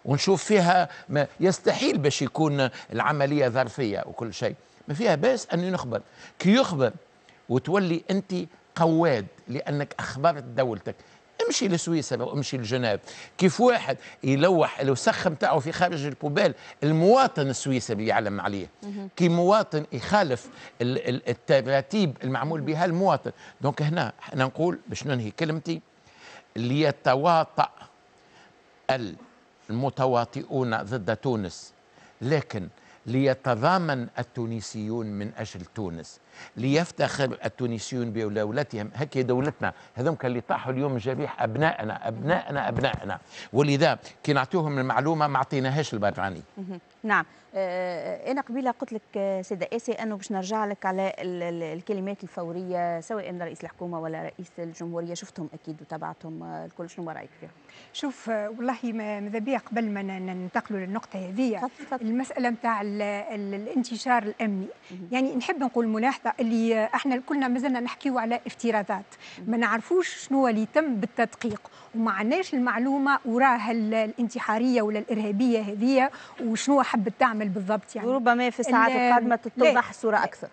ونشوف فيها ما يستحيل باش يكون العمليه ظرفيه وكل شيء ما فيها باس اني نخبر كي يخبر وتولي انت قواد لانك اخبرت دولتك امشي لسويسرا وامشي لجنيف كيف واحد يلوح الوسخ نتاعو في خارج القبال المواطن السويسري يعلم عليه كي مواطن يخالف التراتيب المعمول بها المواطن دونك هنا احنا نقول باش ننهي كلمتي ليتواطأ المتواطئون ضد تونس لكن ليتضامن التونسيون من أجل تونس ليفتخر التونسيون بدولتهم هكي دولتنا كان اللي طاحوا اليوم جريح أبنائنا أبنائنا أبنائنا ولذا كي نعطيهم المعلومة ما عطيناهاش البراني نعم آه، آه، انا قبيله قلت لك آه، سيده اسي انه باش نرجع لك على الكلمات الفوريه سواء رئيس الحكومه ولا رئيس الجمهوريه شفتهم اكيد وتابعتهم الكل شنو رايك فيهم؟ شوف والله ماذا بيا قبل ما ننتقلوا للنقطه هذه المساله نتاع الانتشار الامني يعني نحب نقول ملاحظه اللي احنا كلنا مازلنا نحكيو على افتراضات ما نعرفوش شنو اللي تم بالتدقيق وما عندناش المعلومه وراها الانتحاريه ولا الارهابيه هذه وشنو حبت تعمل بالضبط يعني وربما في الساعات القادمه تتضح الصوره اكثر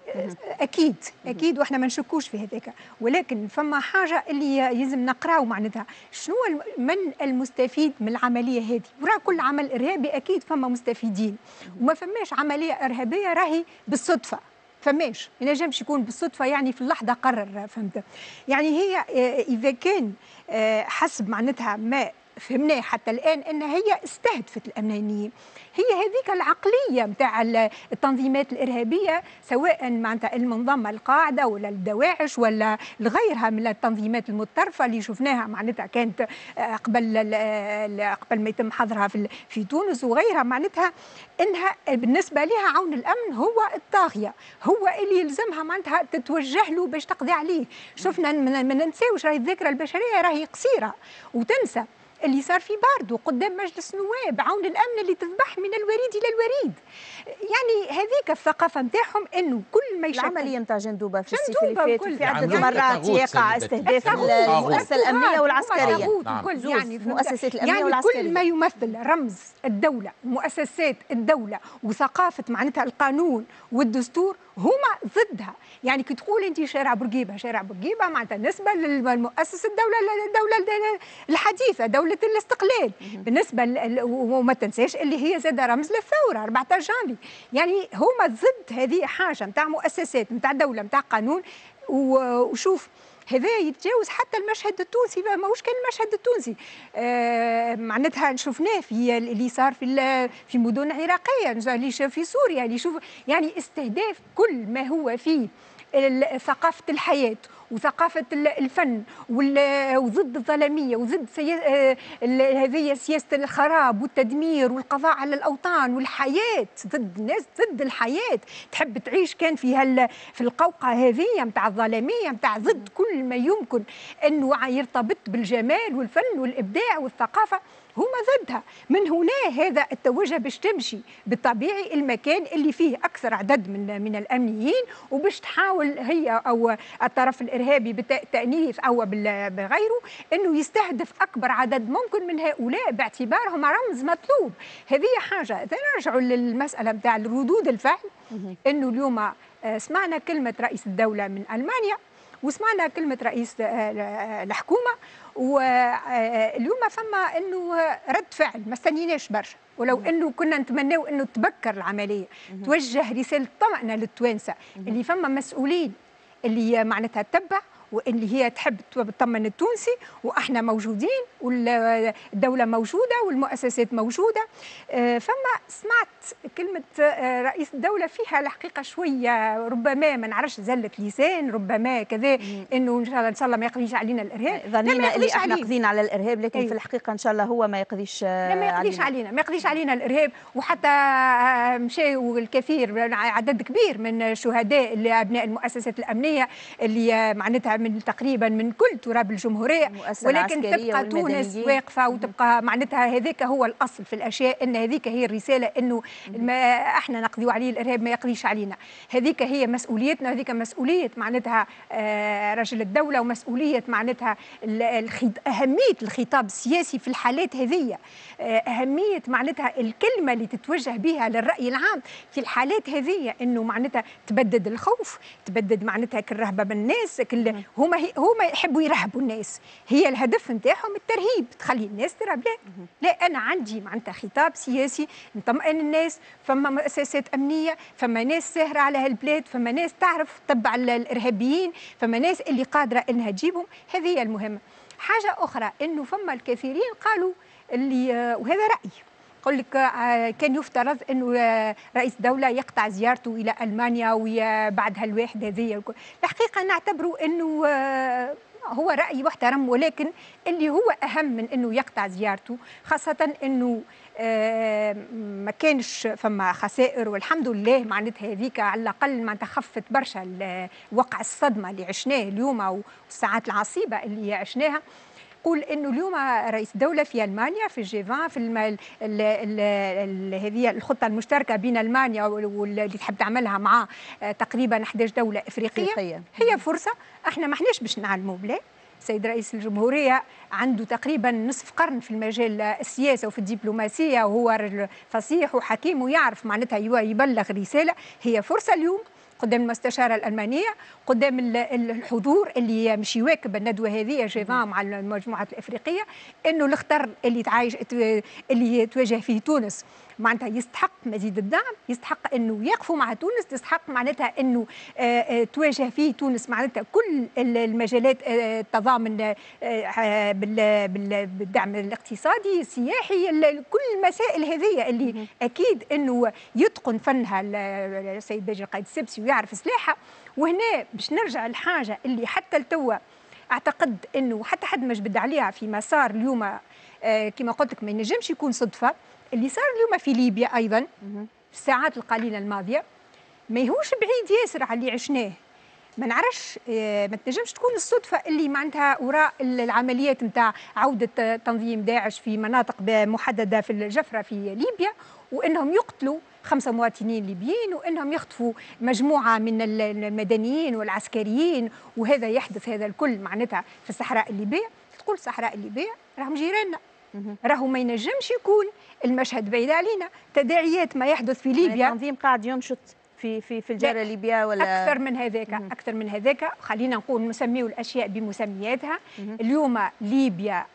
اكيد اكيد واحنا ما نشكوش في هذاك ولكن فما حاجه اللي يلزم نقراو معناتها شنو من المستفيد من العمليه هذه ورا كل عمل ارهابي اكيد فما مستفيدين وما فماش عمليه ارهابيه راهي بالصدفه فماش ما ينجمش يكون بالصدفه يعني في اللحظه قرر فهمت يعني هي آه، اذا كان آه، حسب معناتها ما فهمناه حتى الان ان هي استهدفت الامنيين هي هذيك العقليه نتاع التنظيمات الارهابيه سواء معناتها المنظمه القاعده ولا الدواعش ولا غيرها من التنظيمات المتطرفه اللي شفناها معناتها كانت آه، قبل قبل ما يتم حظرها في في تونس وغيرها معناتها انها بالنسبه لها عون الامن هو الطاغيه هو اللي يلزمها معناتها تتوجه له باش تقضي عليه شفنا ما ننساوش راهي الذاكره البشريه راهي قصيره وتنسى اللي صار في باردو قدام مجلس النواب عون الامن اللي تذبح من الوريد الى الوريد يعني هذيك الثقافه نتاعهم انه كل ما يشكل العمليه نتاع جندوبه في الصيف اللي فات وفي يعني عده مرات يقع استهداف المؤسسه الامنيه والعسكريه نعم. يعني مؤسسات الامنيه يعني والعسكريه كل ما يمثل رمز الدوله مؤسسات الدوله وثقافه معناتها القانون والدستور هما ضدها يعني كي تقول انت شارع بورقيبه شارع بورقيبه معناتها نسبه للمؤسسه الدوله الدوله الحديثه دوله الاستقلال بالنسبه وما تنساش اللي هي زاد رمز للثوره 14 جانفي الدولي يعني هما ضد هذه حاجه نتاع مؤسسات نتاع دوله نتاع قانون وشوف هذا يتجاوز حتى المشهد التونسي ما هوش كان المشهد التونسي آه معناتها شفناه في اللي صار في في مدن عراقيه اللي شاف في سوريا اللي شوف يعني استهداف كل ما هو في ثقافه الحياه وثقافه الفن وضد الظلميه وضد آه، هذه سياسه الخراب والتدمير والقضاء على الاوطان والحياه ضد الناس ضد الحياه تحب تعيش كان في هال في القوقعه هذه نتاع الظلميه نتاع ضد كل ما يمكن انه يرتبط بالجمال والفن والابداع والثقافه هما ضدها من هنا هذا التوجه باش تمشي بالطبيعي المكان اللي فيه اكثر عدد من من الامنيين وباش تحاول هي او الطرف الارهابي بالتانيث او بغيره انه يستهدف اكبر عدد ممكن من هؤلاء باعتبارهم رمز مطلوب هذه حاجه نرجعوا للمساله نتاع ردود الفعل انه اليوم آه، سمعنا كلمه رئيس الدوله من المانيا وسمعنا كلمة رئيس آه، آه، الحكومة واليوم فما انه رد فعل ما استنيناش برشا ولو انه كنا نتمناو انه تبكر العمليه توجه رساله طمأنه للتوانسه اللي فما مسؤولين اللي معناتها تبع واللي هي تحب تطمن التونسي واحنا موجودين والدوله موجوده والمؤسسات موجوده آه، فما سمعت كلمه آه، رئيس الدوله فيها الحقيقه شويه ربما ما نعرفش زله لسان ربما كذا انه ان شاء الله ان شاء الله ما يقضيش علينا الارهاب ظنينا اللي احنا قضينا على الارهاب لكن أيوه. في الحقيقه ان شاء الله هو ما يقضيش آه، لا ما يقضيش علينا. علينا ما يقضيش علينا الارهاب وحتى مشاو الكثير عدد كبير من الشهداء اللي ابناء المؤسسات الامنيه اللي معناتها من تقريبا من كل تراب الجمهوريه ولكن تبقى تونس واقفه وتبقى معناتها هذاك هو الاصل في الاشياء ان هذيك هي الرساله انه ما احنا نقضي عليه الارهاب ما يقضيش علينا هذيك هي مسؤوليتنا هذيك مسؤوليه معناتها آه، رجل الدوله ومسؤوليه معناتها اهميه الخطاب السياسي في الحالات هذه آه، اهميه معناتها الكلمه اللي تتوجه بها للراي العام في الحالات هذه انه معناتها تبدد الخوف تبدد معناتها الرهبه بالناس هما هي هما يحبوا يرهبوا الناس هي الهدف نتاعهم الترهيب تخلي الناس ترهب لا لا انا عندي معناتها خطاب سياسي نطمئن الناس فما مؤسسات امنيه فما ناس ساهره على هالبلاد فما ناس تعرف تبع الارهابيين فما ناس اللي قادره انها تجيبهم هذه هي المهمه حاجه اخرى انه فما الكثيرين قالوا اللي آه، وهذا رايي يقول لك آه، كان يفترض انه آه، رئيس دوله يقطع زيارته الى المانيا وبعدها الواحد هذه الحقيقه نعتبره انه آه، هو راي محترم ولكن اللي هو اهم من انه يقطع زيارته خاصه انه ما كانش فما خسائر والحمد لله معناتها هذيك على الاقل معناتها خفت برشا وقع الصدمه اللي عشناه اليوم والساعات العصيبه اللي عشناها يقول انه اليوم رئيس الدوله في المانيا في الجي 20 في هذه الخطه المشتركه بين المانيا واللي تحب تعملها مع آه، تقريبا 11 دوله افريقيه إفريقية. هي فرصه احنا ما احناش باش نعلموا بلا السيد رئيس الجمهورية عنده تقريبا نصف قرن في المجال السياسة وفي الدبلوماسية وهو فصيح وحكيم ويعرف معناتها يبلغ رسالة هي فرصة اليوم قدام المستشاره الالمانيه قدام الحضور اللي مش يواكب الندوه هذه جي مع المجموعات الافريقيه انه الخطر اللي تعايش اللي تواجه فيه تونس معناتها يستحق مزيد الدعم يستحق انه يقفوا مع تونس يستحق معناتها انه آه، آه، تواجه فيه تونس معناتها كل المجالات آه، التضامن بالدعم الاقتصادي السياحي كل المسائل هذه اللي اكيد انه يتقن فنها السيد باجي القايد السبسي ويعرف سلاحها وهنا باش نرجع الحاجة اللي حتى لتوا اعتقد انه حتى حد ما جبد عليها في مسار اليوم كما قلت لك ما ينجمش يكون صدفه اللي صار اليوم في ليبيا ايضا الساعات القليله الماضيه ما يهوش بعيد ياسر على اللي عشناه ما نعرفش آه، ما تنجمش تكون الصدفه اللي معناتها وراء العمليات نتاع عوده تنظيم داعش في مناطق محدده في الجفره في ليبيا وانهم يقتلوا خمسه مواطنين ليبيين وانهم يخطفوا مجموعه من المدنيين والعسكريين وهذا يحدث هذا الكل معناتها في الصحراء الليبيه تقول الصحراء الليبيه راهم جيراننا راهو ما ينجمش يكون المشهد بعيد علينا تداعيات ما يحدث في ليبيا التنظيم قاعد ينشط في في في الجاره الليبيه ولا اكثر من هذاك اكثر من هذاك خلينا نقول نسميو الاشياء بمسمياتها اليوم ليبيا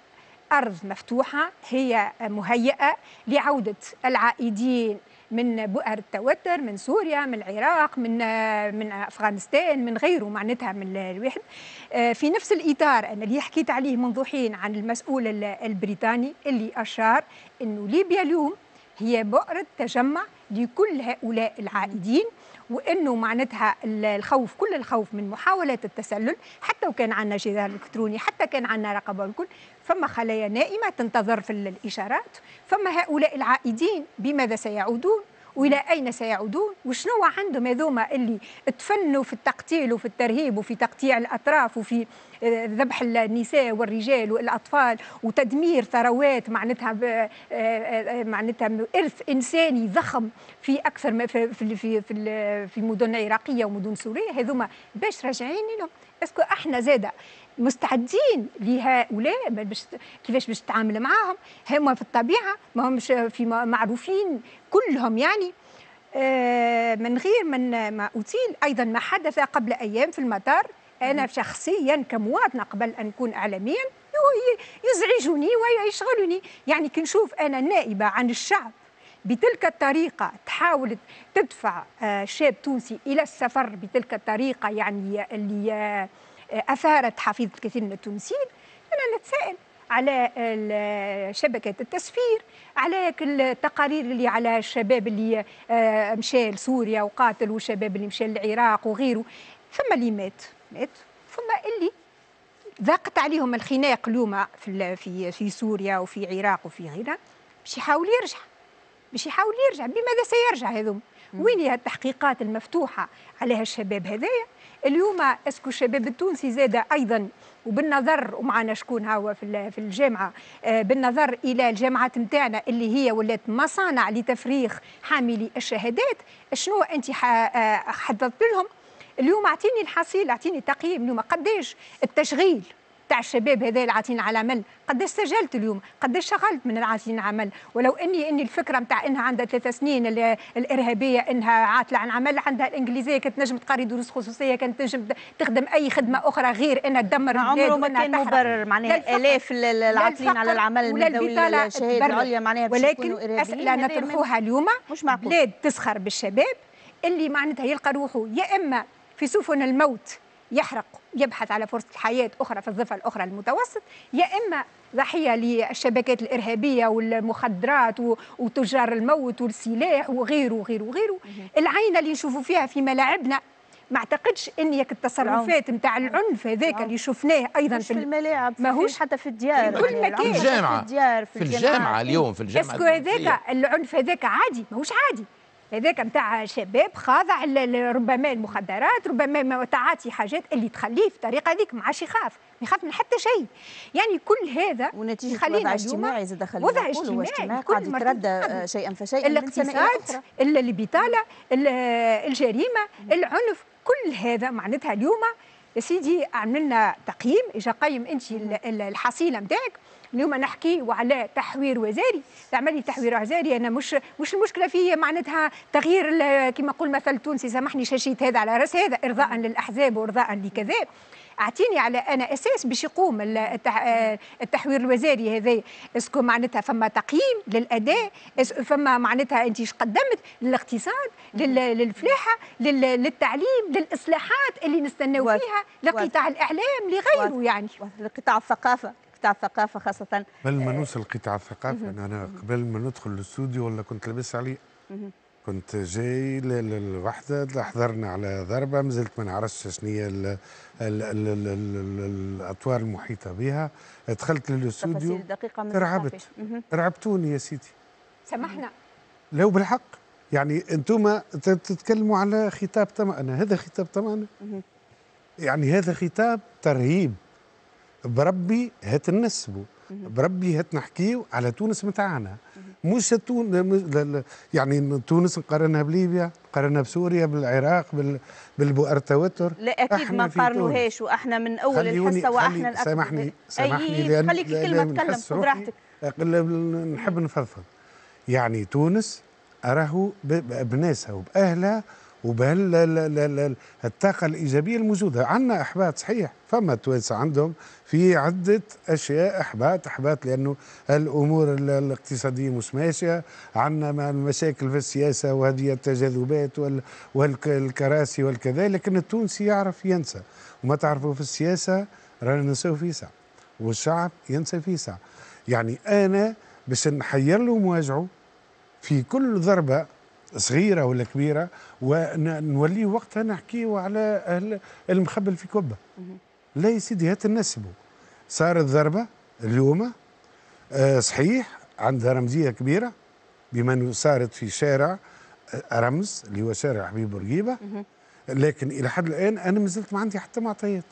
أرض مفتوحة هي مهيئة لعودة العائدين من بؤر التوتر من سوريا من العراق من من افغانستان من غيره معناتها من الواحد آه، في نفس الاطار انا اللي حكيت عليه منذ حين عن المسؤول البريطاني اللي اشار انه ليبيا اليوم هي بؤره تجمع لكل هؤلاء العائدين وانه معناتها الخوف كل الخوف من محاولات التسلل حتى وكان عندنا جهاز الكتروني حتى كان عندنا رقبه الكل فما خلايا نائمه تنتظر في الاشارات فما هؤلاء العائدين بماذا سيعودون والى اين سيعودون وشنو عندهم هذوما اللي تفنوا في التقتيل وفي الترهيب وفي تقطيع الاطراف وفي آه، ذبح النساء والرجال والاطفال وتدمير ثروات معناتها آه، آه، معناتها ارث انساني ضخم في اكثر ما في في في, في, في مدن عراقيه ومدن سوريه هذوما باش راجعين لهم اسكو احنا زاده مستعدين لهؤلاء باش كيفاش باش تتعامل معاهم هما في الطبيعه ما همش في معروفين كلهم يعني آه، من غير من ما اوتيل أيضا ما حدث قبل أيام في المطار أنا شخصيا كمواطنة قبل أن أكون إعلاميا يزعجني ويشغلني يعني كي نشوف أنا نائبة عن الشعب بتلك الطريقة تحاول تدفع آه، شاب تونسي إلى السفر بتلك الطريقة يعني اللي أثارت حفيظة كثير من التونسيين أنا نتساءل على شبكة التسفير على التقارير اللي على الشباب اللي آه، مشى لسوريا وقاتل والشباب اللي مشى للعراق وغيره ثم اللي مات مات ثم اللي ضاقت عليهم الخناق اليوم في في في سوريا وفي العراق وفي غيرها باش يحاول يرجع باش يحاول يرجع بماذا سيرجع هذوم وين هي التحقيقات المفتوحه على هالشباب هذايا اليوم اسكو الشباب التونسي زاد ايضا وبالنظر ومعنا شكون هو في الجامعه آه، بالنظر الى الجامعات نتاعنا اللي هي ولات مصانع لتفريغ حاملي الشهادات شنو انت آه، حضرت لهم اليوم اعطيني الحصيل اعطيني تقييم اليوم قداش التشغيل تاع الشباب هذا اللي على عمل قداش سجلت اليوم قداش شغلت من العاطين عمل ولو اني اني الفكره نتاع انها عندها ثلاث سنين الارهابيه انها عاطله عن عمل عندها الانجليزيه كانت نجم تقري دروس خصوصيه كانت تنجم تخدم اي خدمه اخرى غير انها تدمر عمره ما كان مبرر معناها الاف العاطلين على العمل من ذوي العليا معناها ولكن اسئله نطرحوها اليوم مش معقول بلاد تسخر بالشباب اللي معناتها يلقى روحه يا اما في سفن الموت يحرق يبحث على فرصة حياة أخرى في الضفة الأخرى المتوسط يا إما ضحية للشبكات الإرهابية والمخدرات وتجار الموت والسلاح وغيره وغيره وغيره العينة اللي نشوفوا فيها في ملاعبنا ما اعتقدش ان التصرفات نتاع العنف هذاك اللي شفناه ايضا في الملاعب ماهوش حتى في الديار في كل مكان في الجامعه في الجامعه اليوم في الجامعه اسكو هذاك العنف هذاك عادي ماهوش عادي هذاك نتاع شباب خاضع ربما المخدرات ربما تعاطي حاجات اللي تخليه في الطريقه هذيك ما عادش يخاف ما يخاف من حتى شيء يعني كل هذا ونتيجه وضع اجتماعي زاد خلينا وضع اجتماعي قاعد يتردى شيئا فشيئا الاقتصاد البطاله الجريمه العنف كل هذا معناتها اليوم يا سيدي عملنا تقييم اجا قيم انت الحصيله نتاعك اليوم نحكي وعلى تحوير وزاري تعمل تحوير وزاري انا مش مش المشكله في معناتها تغيير كما يقول مثل تونسي سامحني شاشيت هذا على راس هذا ارضاء للاحزاب وارضاء لكذا اعطيني على انا اساس باش يقوم آه، التحوير الوزاري هذا اسكو معناتها فما تقييم للاداء فما معناتها انت ايش قدمت للاقتصاد للفلاحه للتعليم للاصلاحات اللي نستناو فيها لقطاع الاعلام لغيره يعني لقطاع الثقافه قطاع الثقافه خاصه قبل ما آه. نوصل قطاع الثقافه يعني انا قبل ما ندخل الاستوديو ولا كنت لابس عليه كنت جاي للوحدة حضرنا على ضربة مازلت ما نعرفش شنو هي الأطوار المحيطة بها دخلت للاستوديو رعبت رعبتوني يا سيدي سمحنا لو بالحق يعني انتم تتكلموا على خطاب طمأنة هذا خطاب طمأنة يعني هذا خطاب ترهيب بربي هات ننسبه بربي هات نحكيه على تونس متاعنا مش تون يعني تونس نقارنها بليبيا نقارنها بسوريا بالعراق بال... بالبؤر توتر لا اكيد ما نقارنوهاش واحنا من اول الحصه واحنا الاكثر سامحني سامحني أي... لان خليك الكلمه تكلم خذ راحتك نحب نفضفض يعني تونس أراه بناسها وبأهلها وبهالطاقة الإيجابية الموجودة عندنا أحباط صحيح فما توانسة عندهم في عدة أشياء إحباط إحباط لأنه الأمور الاقتصادية مش ماشية مع مشاكل في السياسة وهذه التجاذبات والكراسي والكذا لكن التونسي يعرف ينسى وما تعرفوا في السياسة رانا ننساو في ساعة والشعب ينسى في ساعة يعني أنا باش نحير له مواجعه في كل ضربة صغيرة ولا كبيرة ونوليه وقتها نحكيه على المخبل في كبة لا يا سيدي هات نسبه صارت ضربه اليوم آه صحيح عندها رمزيه كبيره بما انه صارت في شارع آه، رمز اللي هو شارع حبيب بورقيبه لكن الى حد الان انا ما زلت ما عندي حتى معطيات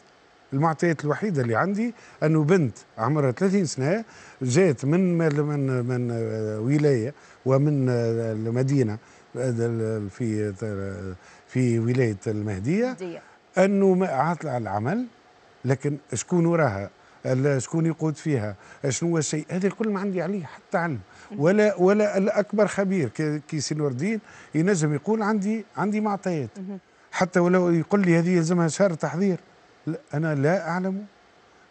المعطيات الوحيده اللي عندي انه بنت عمرها 30 سنه جات من من من ولايه ومن آه، المدينه آه، في في ولايه المهديه انه عاطله على العمل لكن شكون وراها شكون يقود فيها شنو هو الشيء هذا الكل ما عندي عليه حتى علم ولا ولا الاكبر خبير كي سي نور الدين ينجم يقول عندي عندي معطيات حتى ولو يقول لي هذه يلزمها شهر تحضير لا انا لا اعلم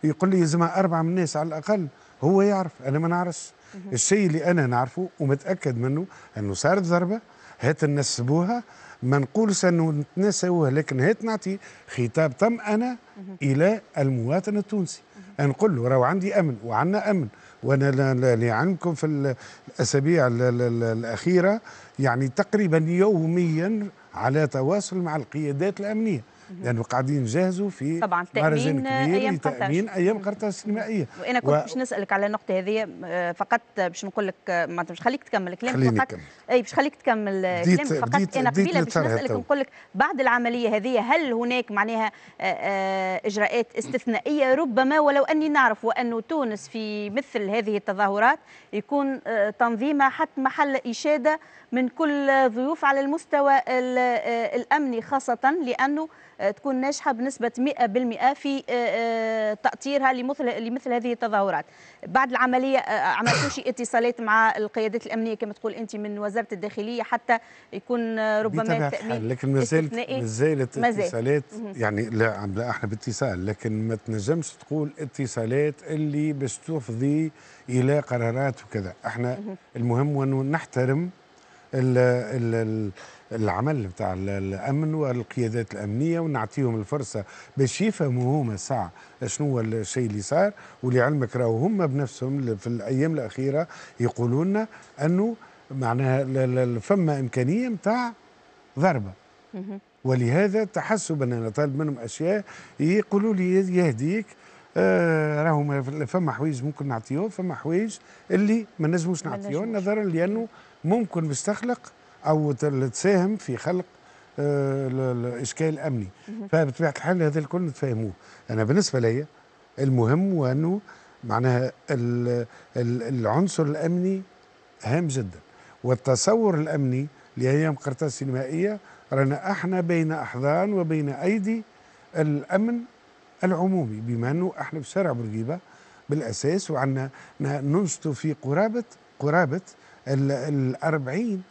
يقول لي يلزمها اربعه من الناس على الاقل هو يعرف انا ما نعرفش الشيء اللي انا نعرفه ومتاكد منه انه صارت ضربه هات نسبوها ما نقولش انه نتناسوه لكن هات نعطي خطاب طمأنة الى المواطن التونسي نقول له راهو عندي امن وعندنا امن وانا لعلمكم في الاسابيع الاخيره يعني تقريبا يوميا على تواصل مع القيادات الامنيه لانه قاعدين يجهزوا في طبعا مهرجان كبير أيام تامين ايام قرطاج السينمائيه وانا كنت و... باش نسالك على النقطه هذه آه، فقط باش نقول لك آه، معناتها باش نخليك تكمل كلامك فقط اي باش نخليك تكمل كلامك فقط ديت انا قبيله باش نسالك نقول لك بعد العمليه هذه هل هناك معناها آه، اجراءات استثنائيه ربما ولو اني نعرف وانه تونس في مثل هذه التظاهرات يكون تنظيمها حتى محل اشاده من كل ضيوف على المستوى الامني خاصه لانه آه، تكون ناجحه بنسبه 100% في آه، آه، تاطيرها لمثل لمثل هذه التظاهرات بعد العمليه عملتوا شي اتصالات مع القيادات الامنيه كما تقول انت من وزاره الداخليه حتى يكون ربما التامين لكن ما زالت ما زالت اتصالات يعني لا لا احنا باتصال لكن ما تنجمش تقول اتصالات اللي باش تفضي الى قرارات وكذا احنا المهم انه نحترم العمل بتاع الامن والقيادات الامنيه ونعطيهم الفرصه باش يفهموا هما ساعه شنو هو الشيء اللي صار ولعلمك راهو هما بنفسهم في الايام الاخيره يقولوا لنا انه معناها فما امكانيه نتاع ضربه ولهذا تحسبا انا طالب منهم اشياء يقولوا لي يهديك آه راهو فما حوايج ممكن نعطيهم فما حوايج اللي ما نجموش نعطيهم نظرا لانه ممكن باش تخلق او تساهم في خلق الاشكال آه، الامني فبطبيعه الحال هذا الكل نتفاهموه انا بالنسبه لي المهم وانه معناها العنصر الامني هام جدا والتصور الامني لايام قرطاس السينمائيه رانا احنا بين احضان وبين ايدي الامن العمومي بما انه احنا في شارع بورقيبه بالاساس وعندنا ننشط في قرابه قرابه الأربعين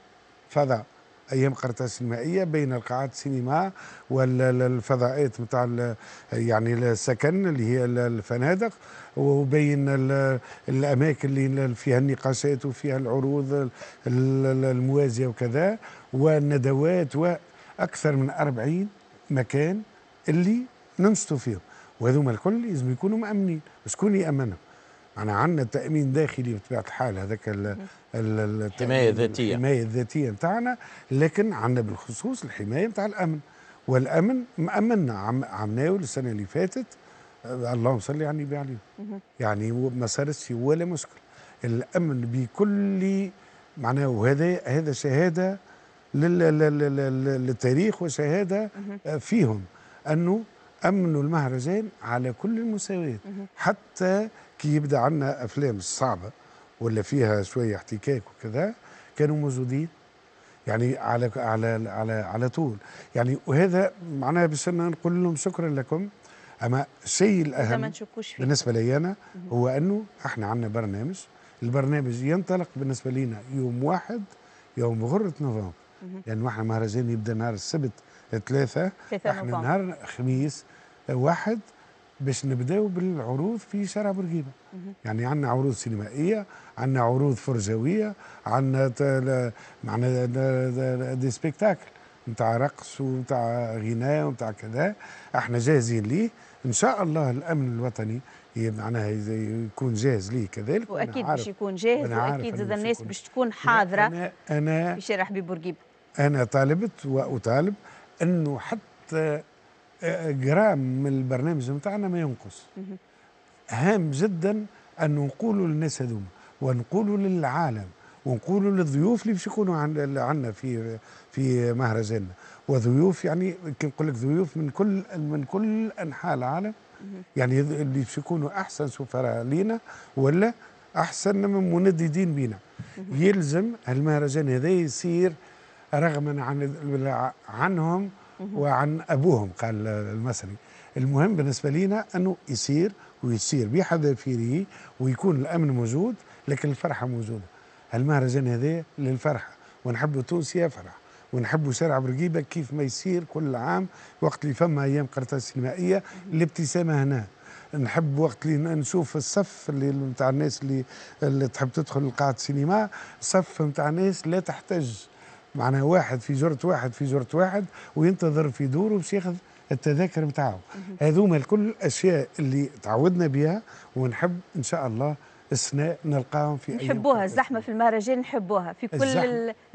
فضاء ايام قرطاس السينمائيه بين القاعات السينما والفضاءات نتاع يعني السكن اللي هي الفنادق وبين الاماكن اللي فيها النقاشات وفيها العروض الموازيه وكذا والندوات واكثر من 40 مكان اللي ننشطوا فيهم وهذوما الكل لازم يكونوا مامنين شكون يامنهم أنا يعني عندنا تأمين داخلي بطبيعة الحال هذاك الحماية الذاتية الحماية الذاتية نتاعنا لكن عندنا بالخصوص الحماية نتاع الأمن والأمن مأمنا عم عمناو السنة اللي فاتت اللهم صل على يعني النبي عليه يعني ما صارتش ولا مشكل الأمن بكل معناه وهذا هذا شهادة للتاريخ وشهادة فيهم أنه أمن المهرجان على كل المساواة حتى كي يبدا عندنا افلام صعبه ولا فيها شويه احتكاك وكذا كانوا موجودين يعني على على على على طول يعني وهذا معناها باش نقول لهم شكرا لكم اما الشيء الاهم بالنسبه لي انا هو انه احنا عندنا برنامج البرنامج ينطلق بالنسبه لينا يوم واحد يوم غره نوفمبر لانه يعني احنا مهرجان يبدا نهار السبت ثلاثه احنا نهار خميس واحد باش نبداو بالعروض في شارع بورقيبه يعني عندنا عروض سينمائيه عندنا عروض فرجويه عندنا معنا دي سبيكتاكل نتاع رقص ونتاع غناء ونتاع كذا احنا جاهزين ليه ان شاء الله الامن الوطني معناها يكون جاهز ليه كذلك واكيد باش يكون جاهز واكيد زاد الناس باش تكون حاضره انا انا في شارع حبيب بورقيبه انا طالبت واطالب انه حتى جرام من البرنامج بتاعنا ما ينقص هام جدا أن نقولوا للناس هذوما ونقولوا للعالم ونقولوا للضيوف اللي باش يكونوا عندنا في في مهرجاننا وضيوف يعني كي نقول لك ضيوف من كل من كل انحاء العالم يعني اللي باش يكونوا احسن سفراء لينا ولا احسن من منددين بينا يلزم المهرجان هذا يصير رغما عن عنهم وعن أبوهم قال المصري المهم بالنسبة لنا أنه يصير ويصير بحذافيره ويكون الأمن موجود لكن الفرحة موجودة المهرجان هذا للفرحة ونحب تونس يفرح ونحبوا شارع برقيبه كيف ما يصير كل عام وقت اللي فما ايام قرطاس سينمائيه الابتسامه هنا نحب وقت اللي نشوف الصف اللي نتاع الناس اللي, اللي تحب تدخل لقاعه السينما صف نتاع ناس لا تحتج معناها واحد في جرة واحد في جرة واحد وينتظر في دوره باش ياخذ التذاكر بتاعه هذوما الكل الاشياء اللي تعودنا بها ونحب ان شاء الله السناء نلقاهم في نحبوها الزحمه في المهرجان نحبوها في كل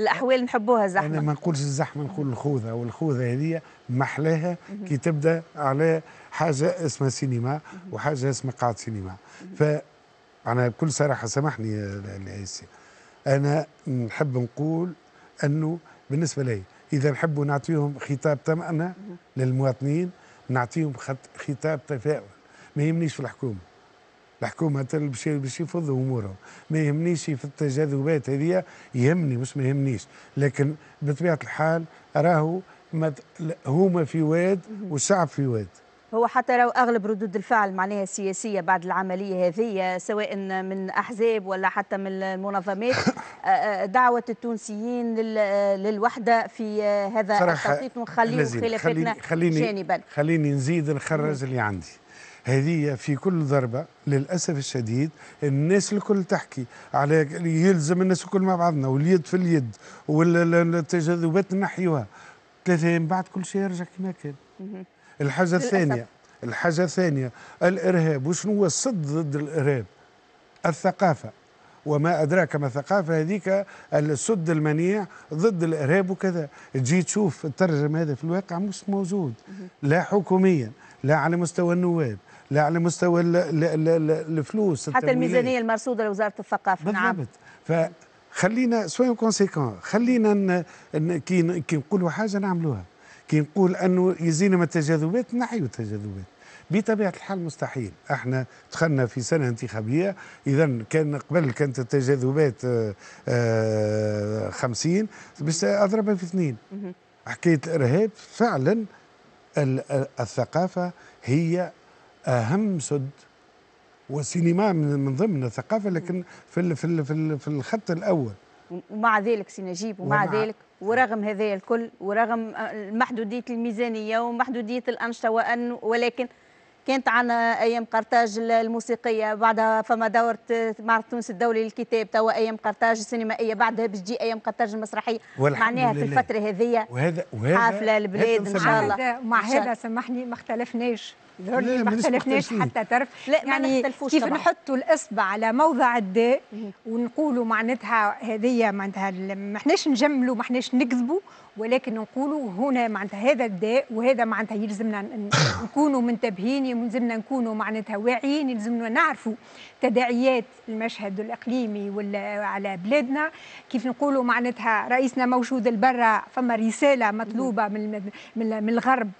الاحوال نحبوها الزحمه انا ما نقولش الزحمه نقول الخوذه والخوذه هذه محلاها كي تبدا على حاجه اسمها سينما وحاجه اسمها قاعه سينما ف انا بكل صراحه سامحني انا نحب نقول انه بالنسبه لي اذا نحبوا نعطيهم خطاب طمأنة للمواطنين نعطيهم خطاب تفاؤل ما يهمنيش في الحكومه الحكومه باش باش يفضوا امورهم ما يهمنيش في التجاذبات هذه يهمني مش ما يهمنيش لكن بطبيعه الحال راهو هما في واد والشعب في واد هو حتى لو اغلب ردود الفعل معناها السياسيه بعد العمليه هذه سواء من احزاب ولا حتى من المنظمات دعوه التونسيين للوحده في هذا التوقيت ونخليه خلافتنا خليني جانبا خليني نزيد نخرج اللي عندي هذه في كل ضربة للأسف الشديد الناس الكل تحكي على يلزم الناس الكل مع بعضنا واليد في اليد والتجاذبات نحيوها ثلاثة من بعد كل شيء يرجع كما كان الحاجة الثانية الحاجة الثانية الإرهاب وشنو هو الصد ضد الإرهاب الثقافة وما أدراك ما ثقافة هذيك السد المنيع ضد الإرهاب وكذا تجي تشوف الترجمه هذا في الواقع مش موجود لا حكوميا لا على مستوى النواب لا على مستوى الـ الـ الـ الفلوس حتى الميزانية المرصودة لوزارة الثقافة بالضبط. نعم بالضبط فخلينا سويو كونسيكون خلينا ن... ن... كي نقولوا حاجة نعملوها كي نقول أنه يزينا من التجاذبات نحيوا التجاذبات بطبيعه الحال مستحيل احنا دخلنا في سنه انتخابيه اذا كان قبل كانت التجاذبات 50 آه، آه، باش اضربها في اثنين حكايه الارهاب فعلا الثقافه هي اهم سد والسينما من ضمن الثقافه لكن في في في, في الخط الاول ومع ذلك سي نجيب ومع, ومع ذلك ورغم هذا الكل ورغم محدوديه الميزانيه ومحدوديه الانشطه وان ولكن كانت عندنا ايام قرطاج الموسيقيه بعدها فما دورة معرض تونس الدولي للكتاب توا ايام قرطاج السينمائيه بعدها بتجي ايام قرطاج المسرحيه معناها في الفتره هذيا وهذا وهذا حافله البلاد ان شاء الله مع هذا سامحني ما اختلفناش ظهر ما اختلفناش حتى ترف لا يعني كيف نحطوا الاصبع على موضع الداء ونقولوا معناتها هذه معناتها ما احناش نجملوا ما احناش نكذبوا ولكن نقولوا هنا معناتها هذا الداء وهذا معناتها يلزمنا نكونوا منتبهين يلزمنا نكونوا معناتها واعيين يلزمنا نعرفوا تداعيات المشهد الاقليمي ولا على بلادنا كيف نقولوا معناتها رئيسنا موجود البرة فما رساله مطلوبه من من الغرب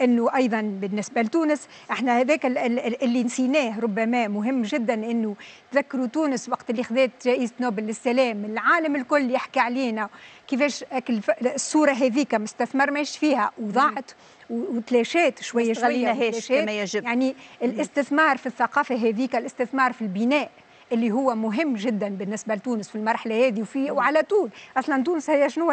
انه ايضا بالنسبه لتونس احنا هذاك اللي نسيناه ربما مهم جدا انه تذكروا تونس وقت اللي خذات جائزه نوبل للسلام العالم الكل يحكي علينا كيفاش الصوره هذيك ما استثمرناش فيها وضاعت وتلاشات شويه شويه ما كما يجب يعني الاستثمار في الثقافه هذيك الاستثمار في البناء اللي هو مهم جدا بالنسبه لتونس في المرحله هذه وفي وعلى طول اصلا تونس هي شنو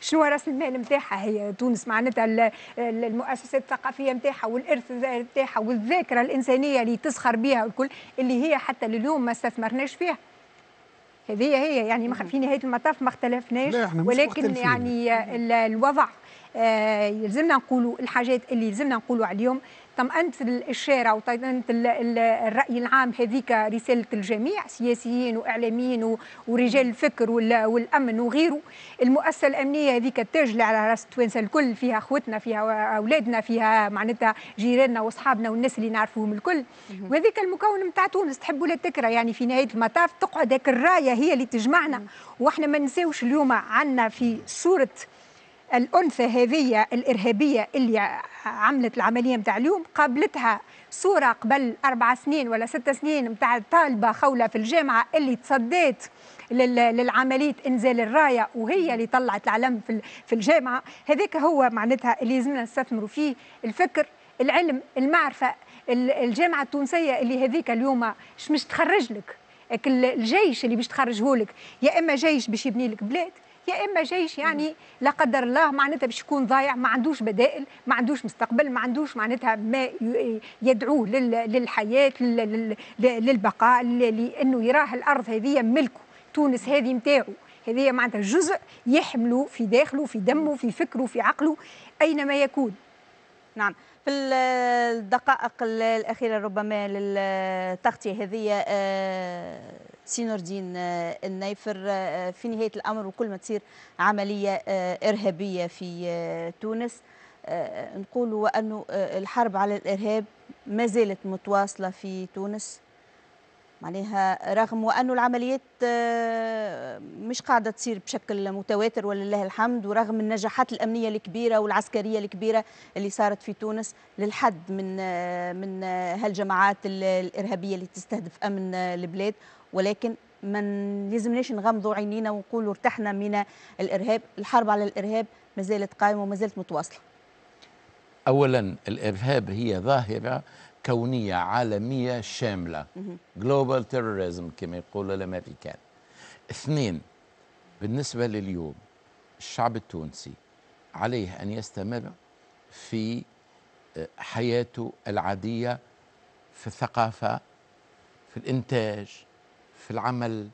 شنو راس المال نتاعها هي تونس معناتها المؤسسات الثقافيه نتاعها والارث نتاعها والذاكره الانسانيه اللي تسخر بها والكل اللي هي حتى لليوم ما استثمرناش فيها هذه هي يعني في نهايه المطاف ما اختلفناش ولكن يعني الوضع آه، يلزمنا نقولوا الحاجات اللي يلزمنا نقولوا عليهم طمأنت الشارع وطمأنت الرأي العام هذيك رسالة الجميع سياسيين وإعلاميين ورجال الفكر والأمن وغيره المؤسسة الأمنية هذيك التاجلة على راس التوانسة الكل فيها أخوتنا فيها أولادنا فيها معناتها جيراننا وأصحابنا والناس اللي نعرفوهم الكل وهذيك المكون نتاع تونس تحب ولا تكره يعني في نهاية المطاف تقعد هيك الراية هي اللي تجمعنا وإحنا ما ننساوش اليوم عندنا في صورة الانثى هذه الارهابيه اللي عملت العمليه نتاع اليوم قابلتها صوره قبل اربع سنين ولا ست سنين نتاع طالبه خوله في الجامعه اللي تصديت للعمليه انزال الرايه وهي اللي طلعت العلم في الجامعه هذاك هو معناتها اللي لازمنا نستثمروا فيه الفكر العلم المعرفه الجامعه التونسيه اللي هذيك اليوم مش تخرج لك الجيش اللي باش تخرجه لك يا اما جيش باش يبني لك بلاد يا اما جيش يعني لا قدر الله معناتها باش يكون ضايع ما عندوش بدائل ما عندوش مستقبل ما عندوش معناتها ما يدعوه للحياه للبقاء لانه يراه الارض هذه ملكه تونس هذه نتاعو هذه معناتها جزء يحمله في داخله في دمه في فكره في عقله اينما يكون نعم في الدقائق الأخيرة ربما للتغطية هذه آه، سي نور الدين آه، النيفر آه، في نهايه الامر وكل ما تصير عمليه آه، ارهابيه في تونس نقولوا انه الحرب على الارهاب ما زالت متواصله في تونس معناها رغم وانه العمليات مش قاعده تصير بشكل متواتر ولله الحمد ورغم النجاحات الامنيه الكبيره والعسكريه الكبيره اللي صارت في تونس للحد من من هالجماعات الارهابيه اللي تستهدف امن البلاد ولكن ما لازمناش نغمضوا عينينا ونقولوا ارتحنا من الارهاب، الحرب على الارهاب ما زالت قائمه وما زالت متواصله. اولا الارهاب هي ظاهره كونيه عالميه شامله جلوبال تيرورزم كما يقول الامريكان. اثنين بالنسبه لليوم الشعب التونسي عليه ان يستمر في آه، حياته العاديه في الثقافه في الانتاج في العمل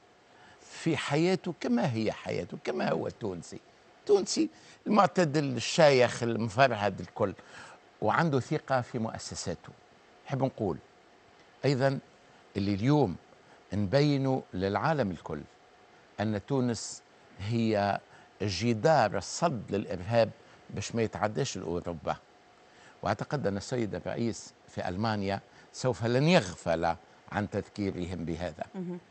في حياته كما هي حياته كما هو التونسي تونسي المعتدل الشايخ المفرهد الكل وعنده ثقة في مؤسساته نحب نقول أيضا اللي اليوم نبينه للعالم الكل أن تونس هي جدار الصد للإرهاب باش ما يتعداش لأوروبا وأعتقد أن السيد الرئيس في ألمانيا سوف لن يغفل عن تذكيرهم بهذا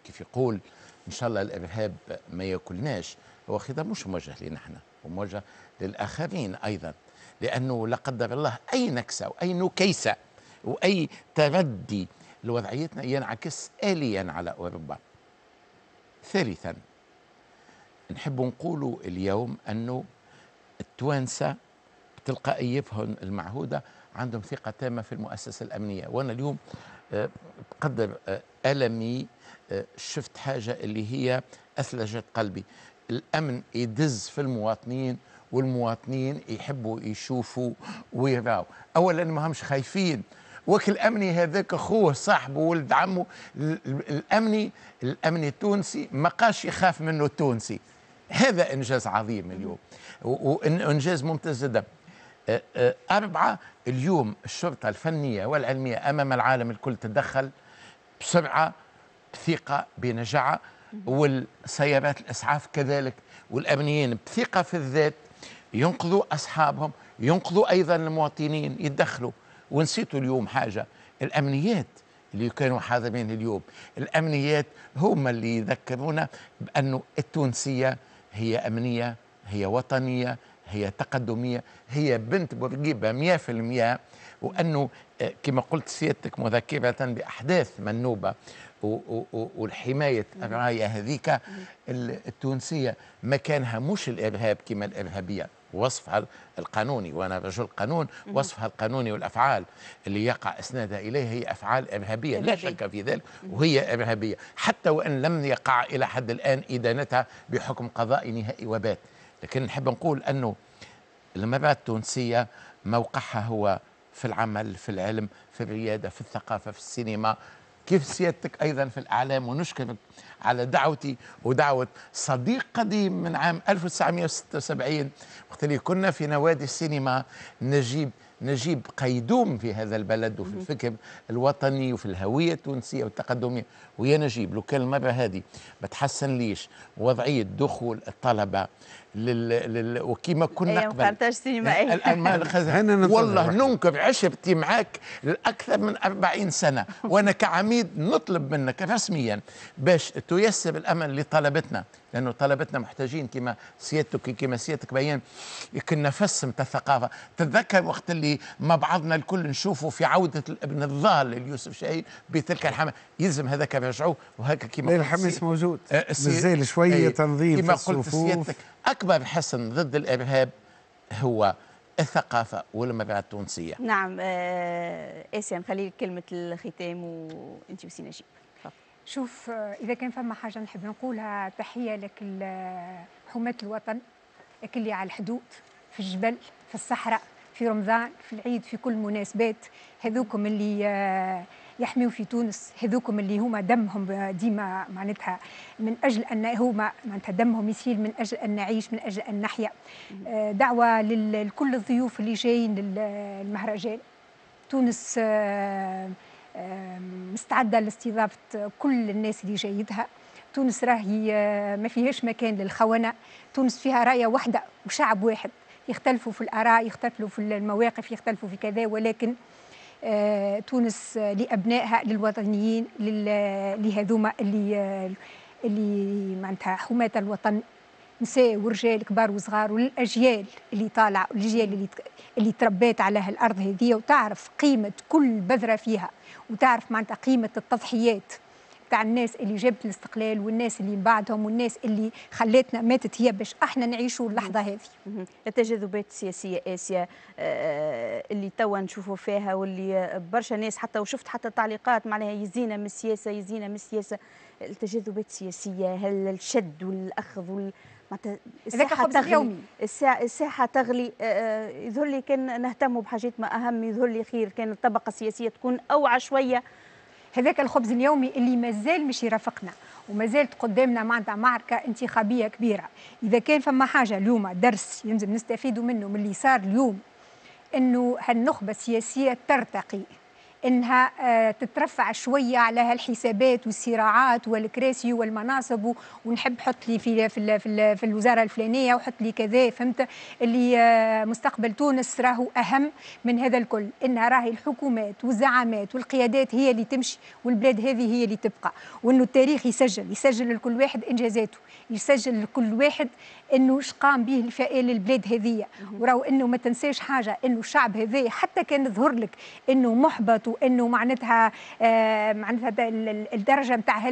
كيف يقول إن شاء الله الإرهاب ما يأكلناش هو خطاب مش موجه لنا احنا وموجه للآخرين أيضا لأنه لا قدر الله أي نكسة وأي نكيسة وأي تردي لوضعيتنا ينعكس آليا على أوروبا ثالثا نحب نقولوا اليوم أنه التوانسة بتلقائيتهم المعهودة عندهم ثقة تامة في المؤسسة الأمنية وأنا اليوم بقدر ألمي آه، شفت حاجة اللي هي أثلجت قلبي الأمن يدز في المواطنين والمواطنين يحبوا يشوفوا ويراو أولا ما همش خايفين وكل الامني هذاك اخوه صاحبه ولد عمه الامني الامني التونسي ما قاش يخاف منه التونسي هذا انجاز عظيم اليوم وانجاز ممتاز جدا أربعة اليوم الشرطة الفنية والعلمية أمام العالم الكل تتدخل بسرعة بثقة بنجاعة والسيارات الإسعاف كذلك والأمنيين بثقة في الذات ينقذوا أصحابهم ينقذوا أيضا المواطنين يتدخلوا ونسيتوا اليوم حاجة الأمنيات اللي كانوا حاضرين اليوم الأمنيات هم اللي يذكرونا بأنه التونسية هي أمنية هي وطنية هي تقدمية هي بنت بورقيبة مية في المية وأنه آه، كما قلت سيادتك مذكرة بأحداث منوبة والحماية الراية هذيك التونسية مكانها مش الإرهاب كما الإرهابية وصفها القانوني وأنا رجل قانون وصفها القانوني والأفعال اللي يقع إسنادها إليه هي أفعال إرهابية لا شك في ذلك وهي إرهابية حتى وإن لم يقع إلى حد الآن إدانتها بحكم قضائي نهائي وبات لكن نحب نقول أنه المرأة التونسية موقعها هو في العمل في العلم في الريادة في الثقافة في السينما كيف سيادتك أيضا في الأعلام ونشكرك على دعوتي ودعوة صديق قديم من عام 1976 وقت اللي كنا في نوادي السينما نجيب نجيب قيدوم في هذا البلد وفي الفكر الوطني وفي الهوية التونسية والتقدمية ويا نجيب لو كان المرة هذه ما تحسن ليش وضعية دخول الطلبة لل... لل... وكيما كنا أيوة، قبل أيوة. ما فهمتش سينما والله ننكر عشبتي معاك لاكثر من 40 سنه وانا كعميد نطلب منك رسميا باش تيسر الامل لطلبتنا لانه طلبتنا محتاجين كما سيادتك كما سيادتك بيان النفس نتاع الثقافه تتذكر وقت اللي ما بعضنا الكل نشوفوا في عوده الابن الضال ليوسف شاهين بتلك الحماه يلزم هذاك يرجعوه وهكا كما الحماس موجود أه، مازال شويه تنظيم كما قلت سيادتك أكبر حصن ضد الإرهاب هو الثقافة والمرأة التونسية نعم آه، آسيا نخلي كلمة الختام وأنت وسي نجيب شوف آه، إذا كان فما حاجة نحب نقولها تحية لك آه، حماة الوطن لكل اللي على الحدود في الجبل في الصحراء في رمضان في العيد في كل المناسبات هذوكم اللي يحميوا في تونس هذوكم اللي هما دمهم ديما معناتها من اجل ان هما معناتها دمهم يسيل من اجل ان نعيش من اجل ان نحيا آه، دعوه لكل الضيوف اللي جايين للمهرجان تونس آه، آه، مستعده لاستضافه كل الناس اللي جايتها تونس راهي ما فيهاش مكان للخونه تونس فيها رايه واحده وشعب واحد يختلفوا في الاراء يختلفوا في المواقف يختلفوا في كذا ولكن آه، تونس لابنائها للوطنيين لهذوما اللي اللي معناتها حماة الوطن نساء ورجال كبار وصغار وللاجيال اللي طالعه والاجيال اللي اللي تربيت على هالارض هذه وتعرف قيمه كل بذره فيها وتعرف معناتها قيمه التضحيات تاع الناس اللي جابت الاستقلال والناس اللي من بعدهم والناس اللي خلاتنا ماتت هي باش احنا نعيشوا اللحظه هذه التجاذبات السياسيه اسيا آه، اللي توا نشوفوا فيها واللي برشا ناس حتى وشفت حتى تعليقات معناها يزينا من السياسه يزينا من السياسه التجاذبات السياسيه هل الشد والاخذ وال... الساحه تغلي يومي. آه، الساحه تغلي يظهر لي كان نهتم بحاجات ما اهم يظهر لي خير كان الطبقه السياسيه تكون اوعى شويه هذاك الخبز اليومي اللي مازال مش يرافقنا ومازالت قدامنا معناتها معركة انتخابية كبيرة إذا كان فما حاجة اليوم درس يلزم نستفيدوا منه من اللي صار اليوم أنه هالنخبة السياسية ترتقي انها آه، تترفع شويه على هالحسابات والصراعات والكراسي والمناصب ونحب حط لي في في في, في الوزاره الفلانيه وحط لي كذا فهمت اللي آه، مستقبل تونس راهو اهم من هذا الكل انها راهي الحكومات والزعامات والقيادات هي اللي تمشي والبلاد هذه هي اللي تبقى وانه التاريخ يسجل يسجل لكل واحد انجازاته يسجل لكل واحد انه واش قام به الفئال البلاد هذية وراو انه ما تنساش حاجه انه الشعب هذي حتى كان يظهر لك انه محبط وانه معناتها آه معناتها الدرجه نتاع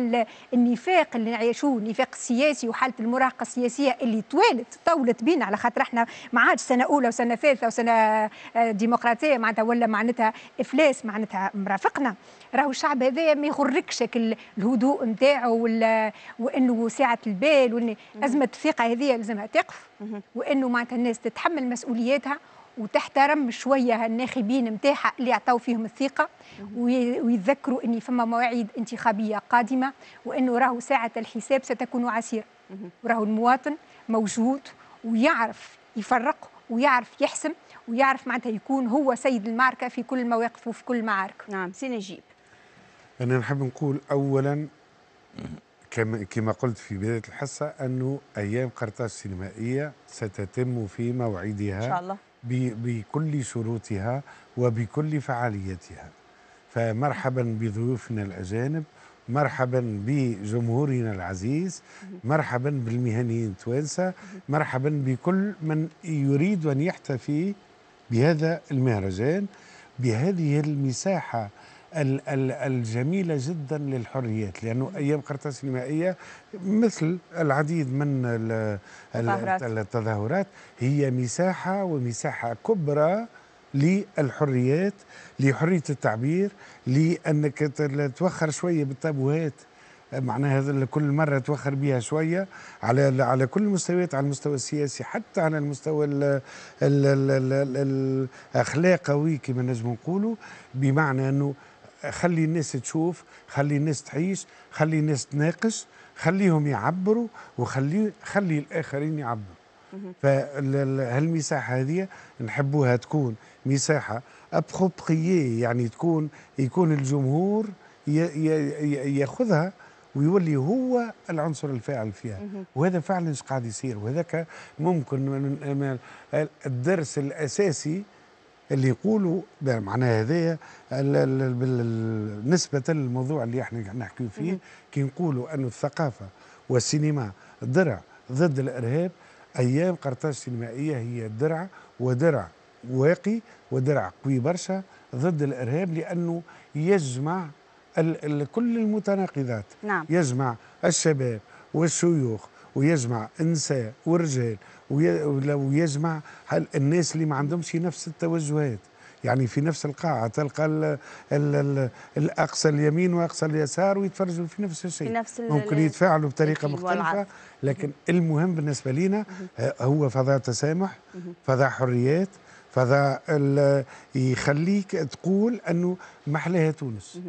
النفاق اللي نعيشوه النفاق السياسي وحاله المراهقه السياسيه اللي طولت طولت بينا على خاطر احنا ما عادش سنه اولى وسنه ثالثه وسنه آه، ديمقراطيه معناتها ولا معناتها افلاس معناتها مرافقنا راهو الشعب هذايا ما يغركش الهدوء نتاعو ولا وانه سعه البال وان ازمه الثقه هذه لازمها تقف وانه معناتها الناس تتحمل مسؤولياتها وتحترم شويه الناخبين نتاعها اللي عطاو فيهم الثقه ويتذكروا ان فما مواعيد انتخابيه قادمه وانه راهو ساعه الحساب ستكون عسيره وراهو المواطن موجود ويعرف يفرق ويعرف يحسم ويعرف معناتها يكون هو سيد المعركه في كل المواقف وفي كل المعارك. نعم سي نجيب أنا نحب نقول أولا كما كما قلت في بداية الحصة أنه أيام قرطاج السينمائية ستتم في موعدها إن شاء الله بكل شروطها وبكل فعاليتها فمرحبا بضيوفنا الأجانب مرحبا بجمهورنا العزيز مرحبا بالمهنيين التوانسة مرحبا بكل من يريد أن يحتفي بهذا المهرجان بهذه المساحة الجميلة جدا للحريات لأنه أيام قرطاس المائية مثل العديد من التظاهرات هي مساحة ومساحة كبرى للحريات لحرية التعبير لأنك توخر شوية بالتابوهات معناها كل مره توخر بها شويه على على كل المستويات على المستوى السياسي حتى على المستوى ال ال ال ال الاخلاقوي كما نجم نقولوا بمعنى انه خلي الناس تشوف خلي الناس تعيش خلي الناس تناقش خليهم يعبروا وخلي خلي الاخرين يعبروا فهالمساحه هذه نحبوها تكون مساحه ابروبريي يعني تكون يكون الجمهور ياخذها ويولي هو العنصر الفاعل فيها وهذا فعلا ايش قاعد يصير وهذاك ممكن من الدرس الاساسي اللي يقولوا معناها هذايا بالنسبة للموضوع اللي احنا نحكي فيه كي نقولوا انه الثقافة والسينما درع ضد الإرهاب أيام قرطاج السينمائية هي درع ودرع واقي ودرع قوي برشا ضد الإرهاب لأنه يجمع ال ال كل المتناقضات نعم. يجمع الشباب والشيوخ ويجمع النساء والرجال ولو يجمع الناس اللي ما عندهمش نفس التوجهات يعني في نفس القاعة تلقى ال ال الـ الأقصى اليمين وأقصى اليسار ويتفرجوا في نفس الشيء نفس ممكن يتفاعلوا بطريقة مختلفة لكن المهم بالنسبة لنا آه، هو فضاء تسامح فضاء حريات فضاء يخليك تقول أنه محلها تونس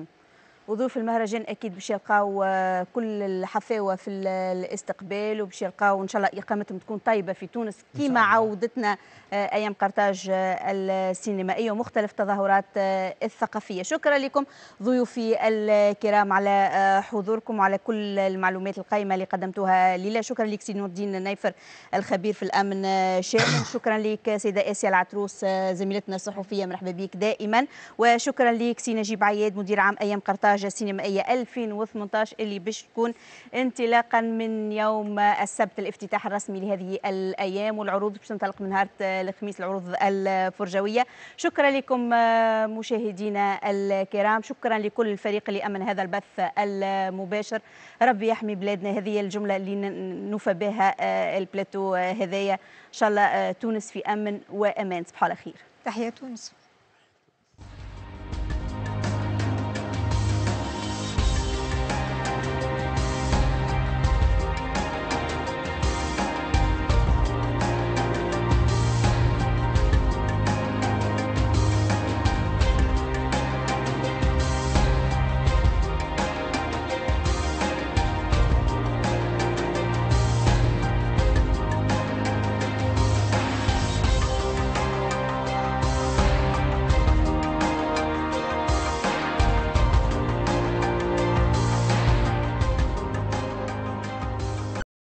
وضيوف المهرجان اكيد باش يلقاو آه، كل الحفاوه في الاستقبال وباش يلقاو ان شاء الله اقامتهم تكون طيبه في تونس كما عودتنا آه، ايام قرطاج آه، السينمائيه أيوة، ومختلف التظاهرات الثقافيه شكرا لكم ضيوفي الكرام على حضوركم وعلى كل المعلومات القيمه اللي قدمتوها ليلى شكرا لك سي نور الدين نايفر الخبير في الامن شامل شكرا لك سيده اسيا العتروس زميلتنا الصحفيه مرحبا بك دائما وشكرا لك سي نجيب عياد مدير عام ايام قرطاج الدراجة السينمائيه 2018 اللي باش تكون انطلاقا من يوم السبت الافتتاح الرسمي لهذه الايام والعروض باش تنطلق من نهار الخميس العروض الفرجويه شكرا لكم آه، مشاهدينا الكرام شكرا لكل الفريق اللي امن هذا البث المباشر ربي يحمي بلادنا هذه الجمله اللي نوفى بها آه، البلاتو هذايا ان شاء الله آه، تونس في امن وامان صباح الخير تحية تونس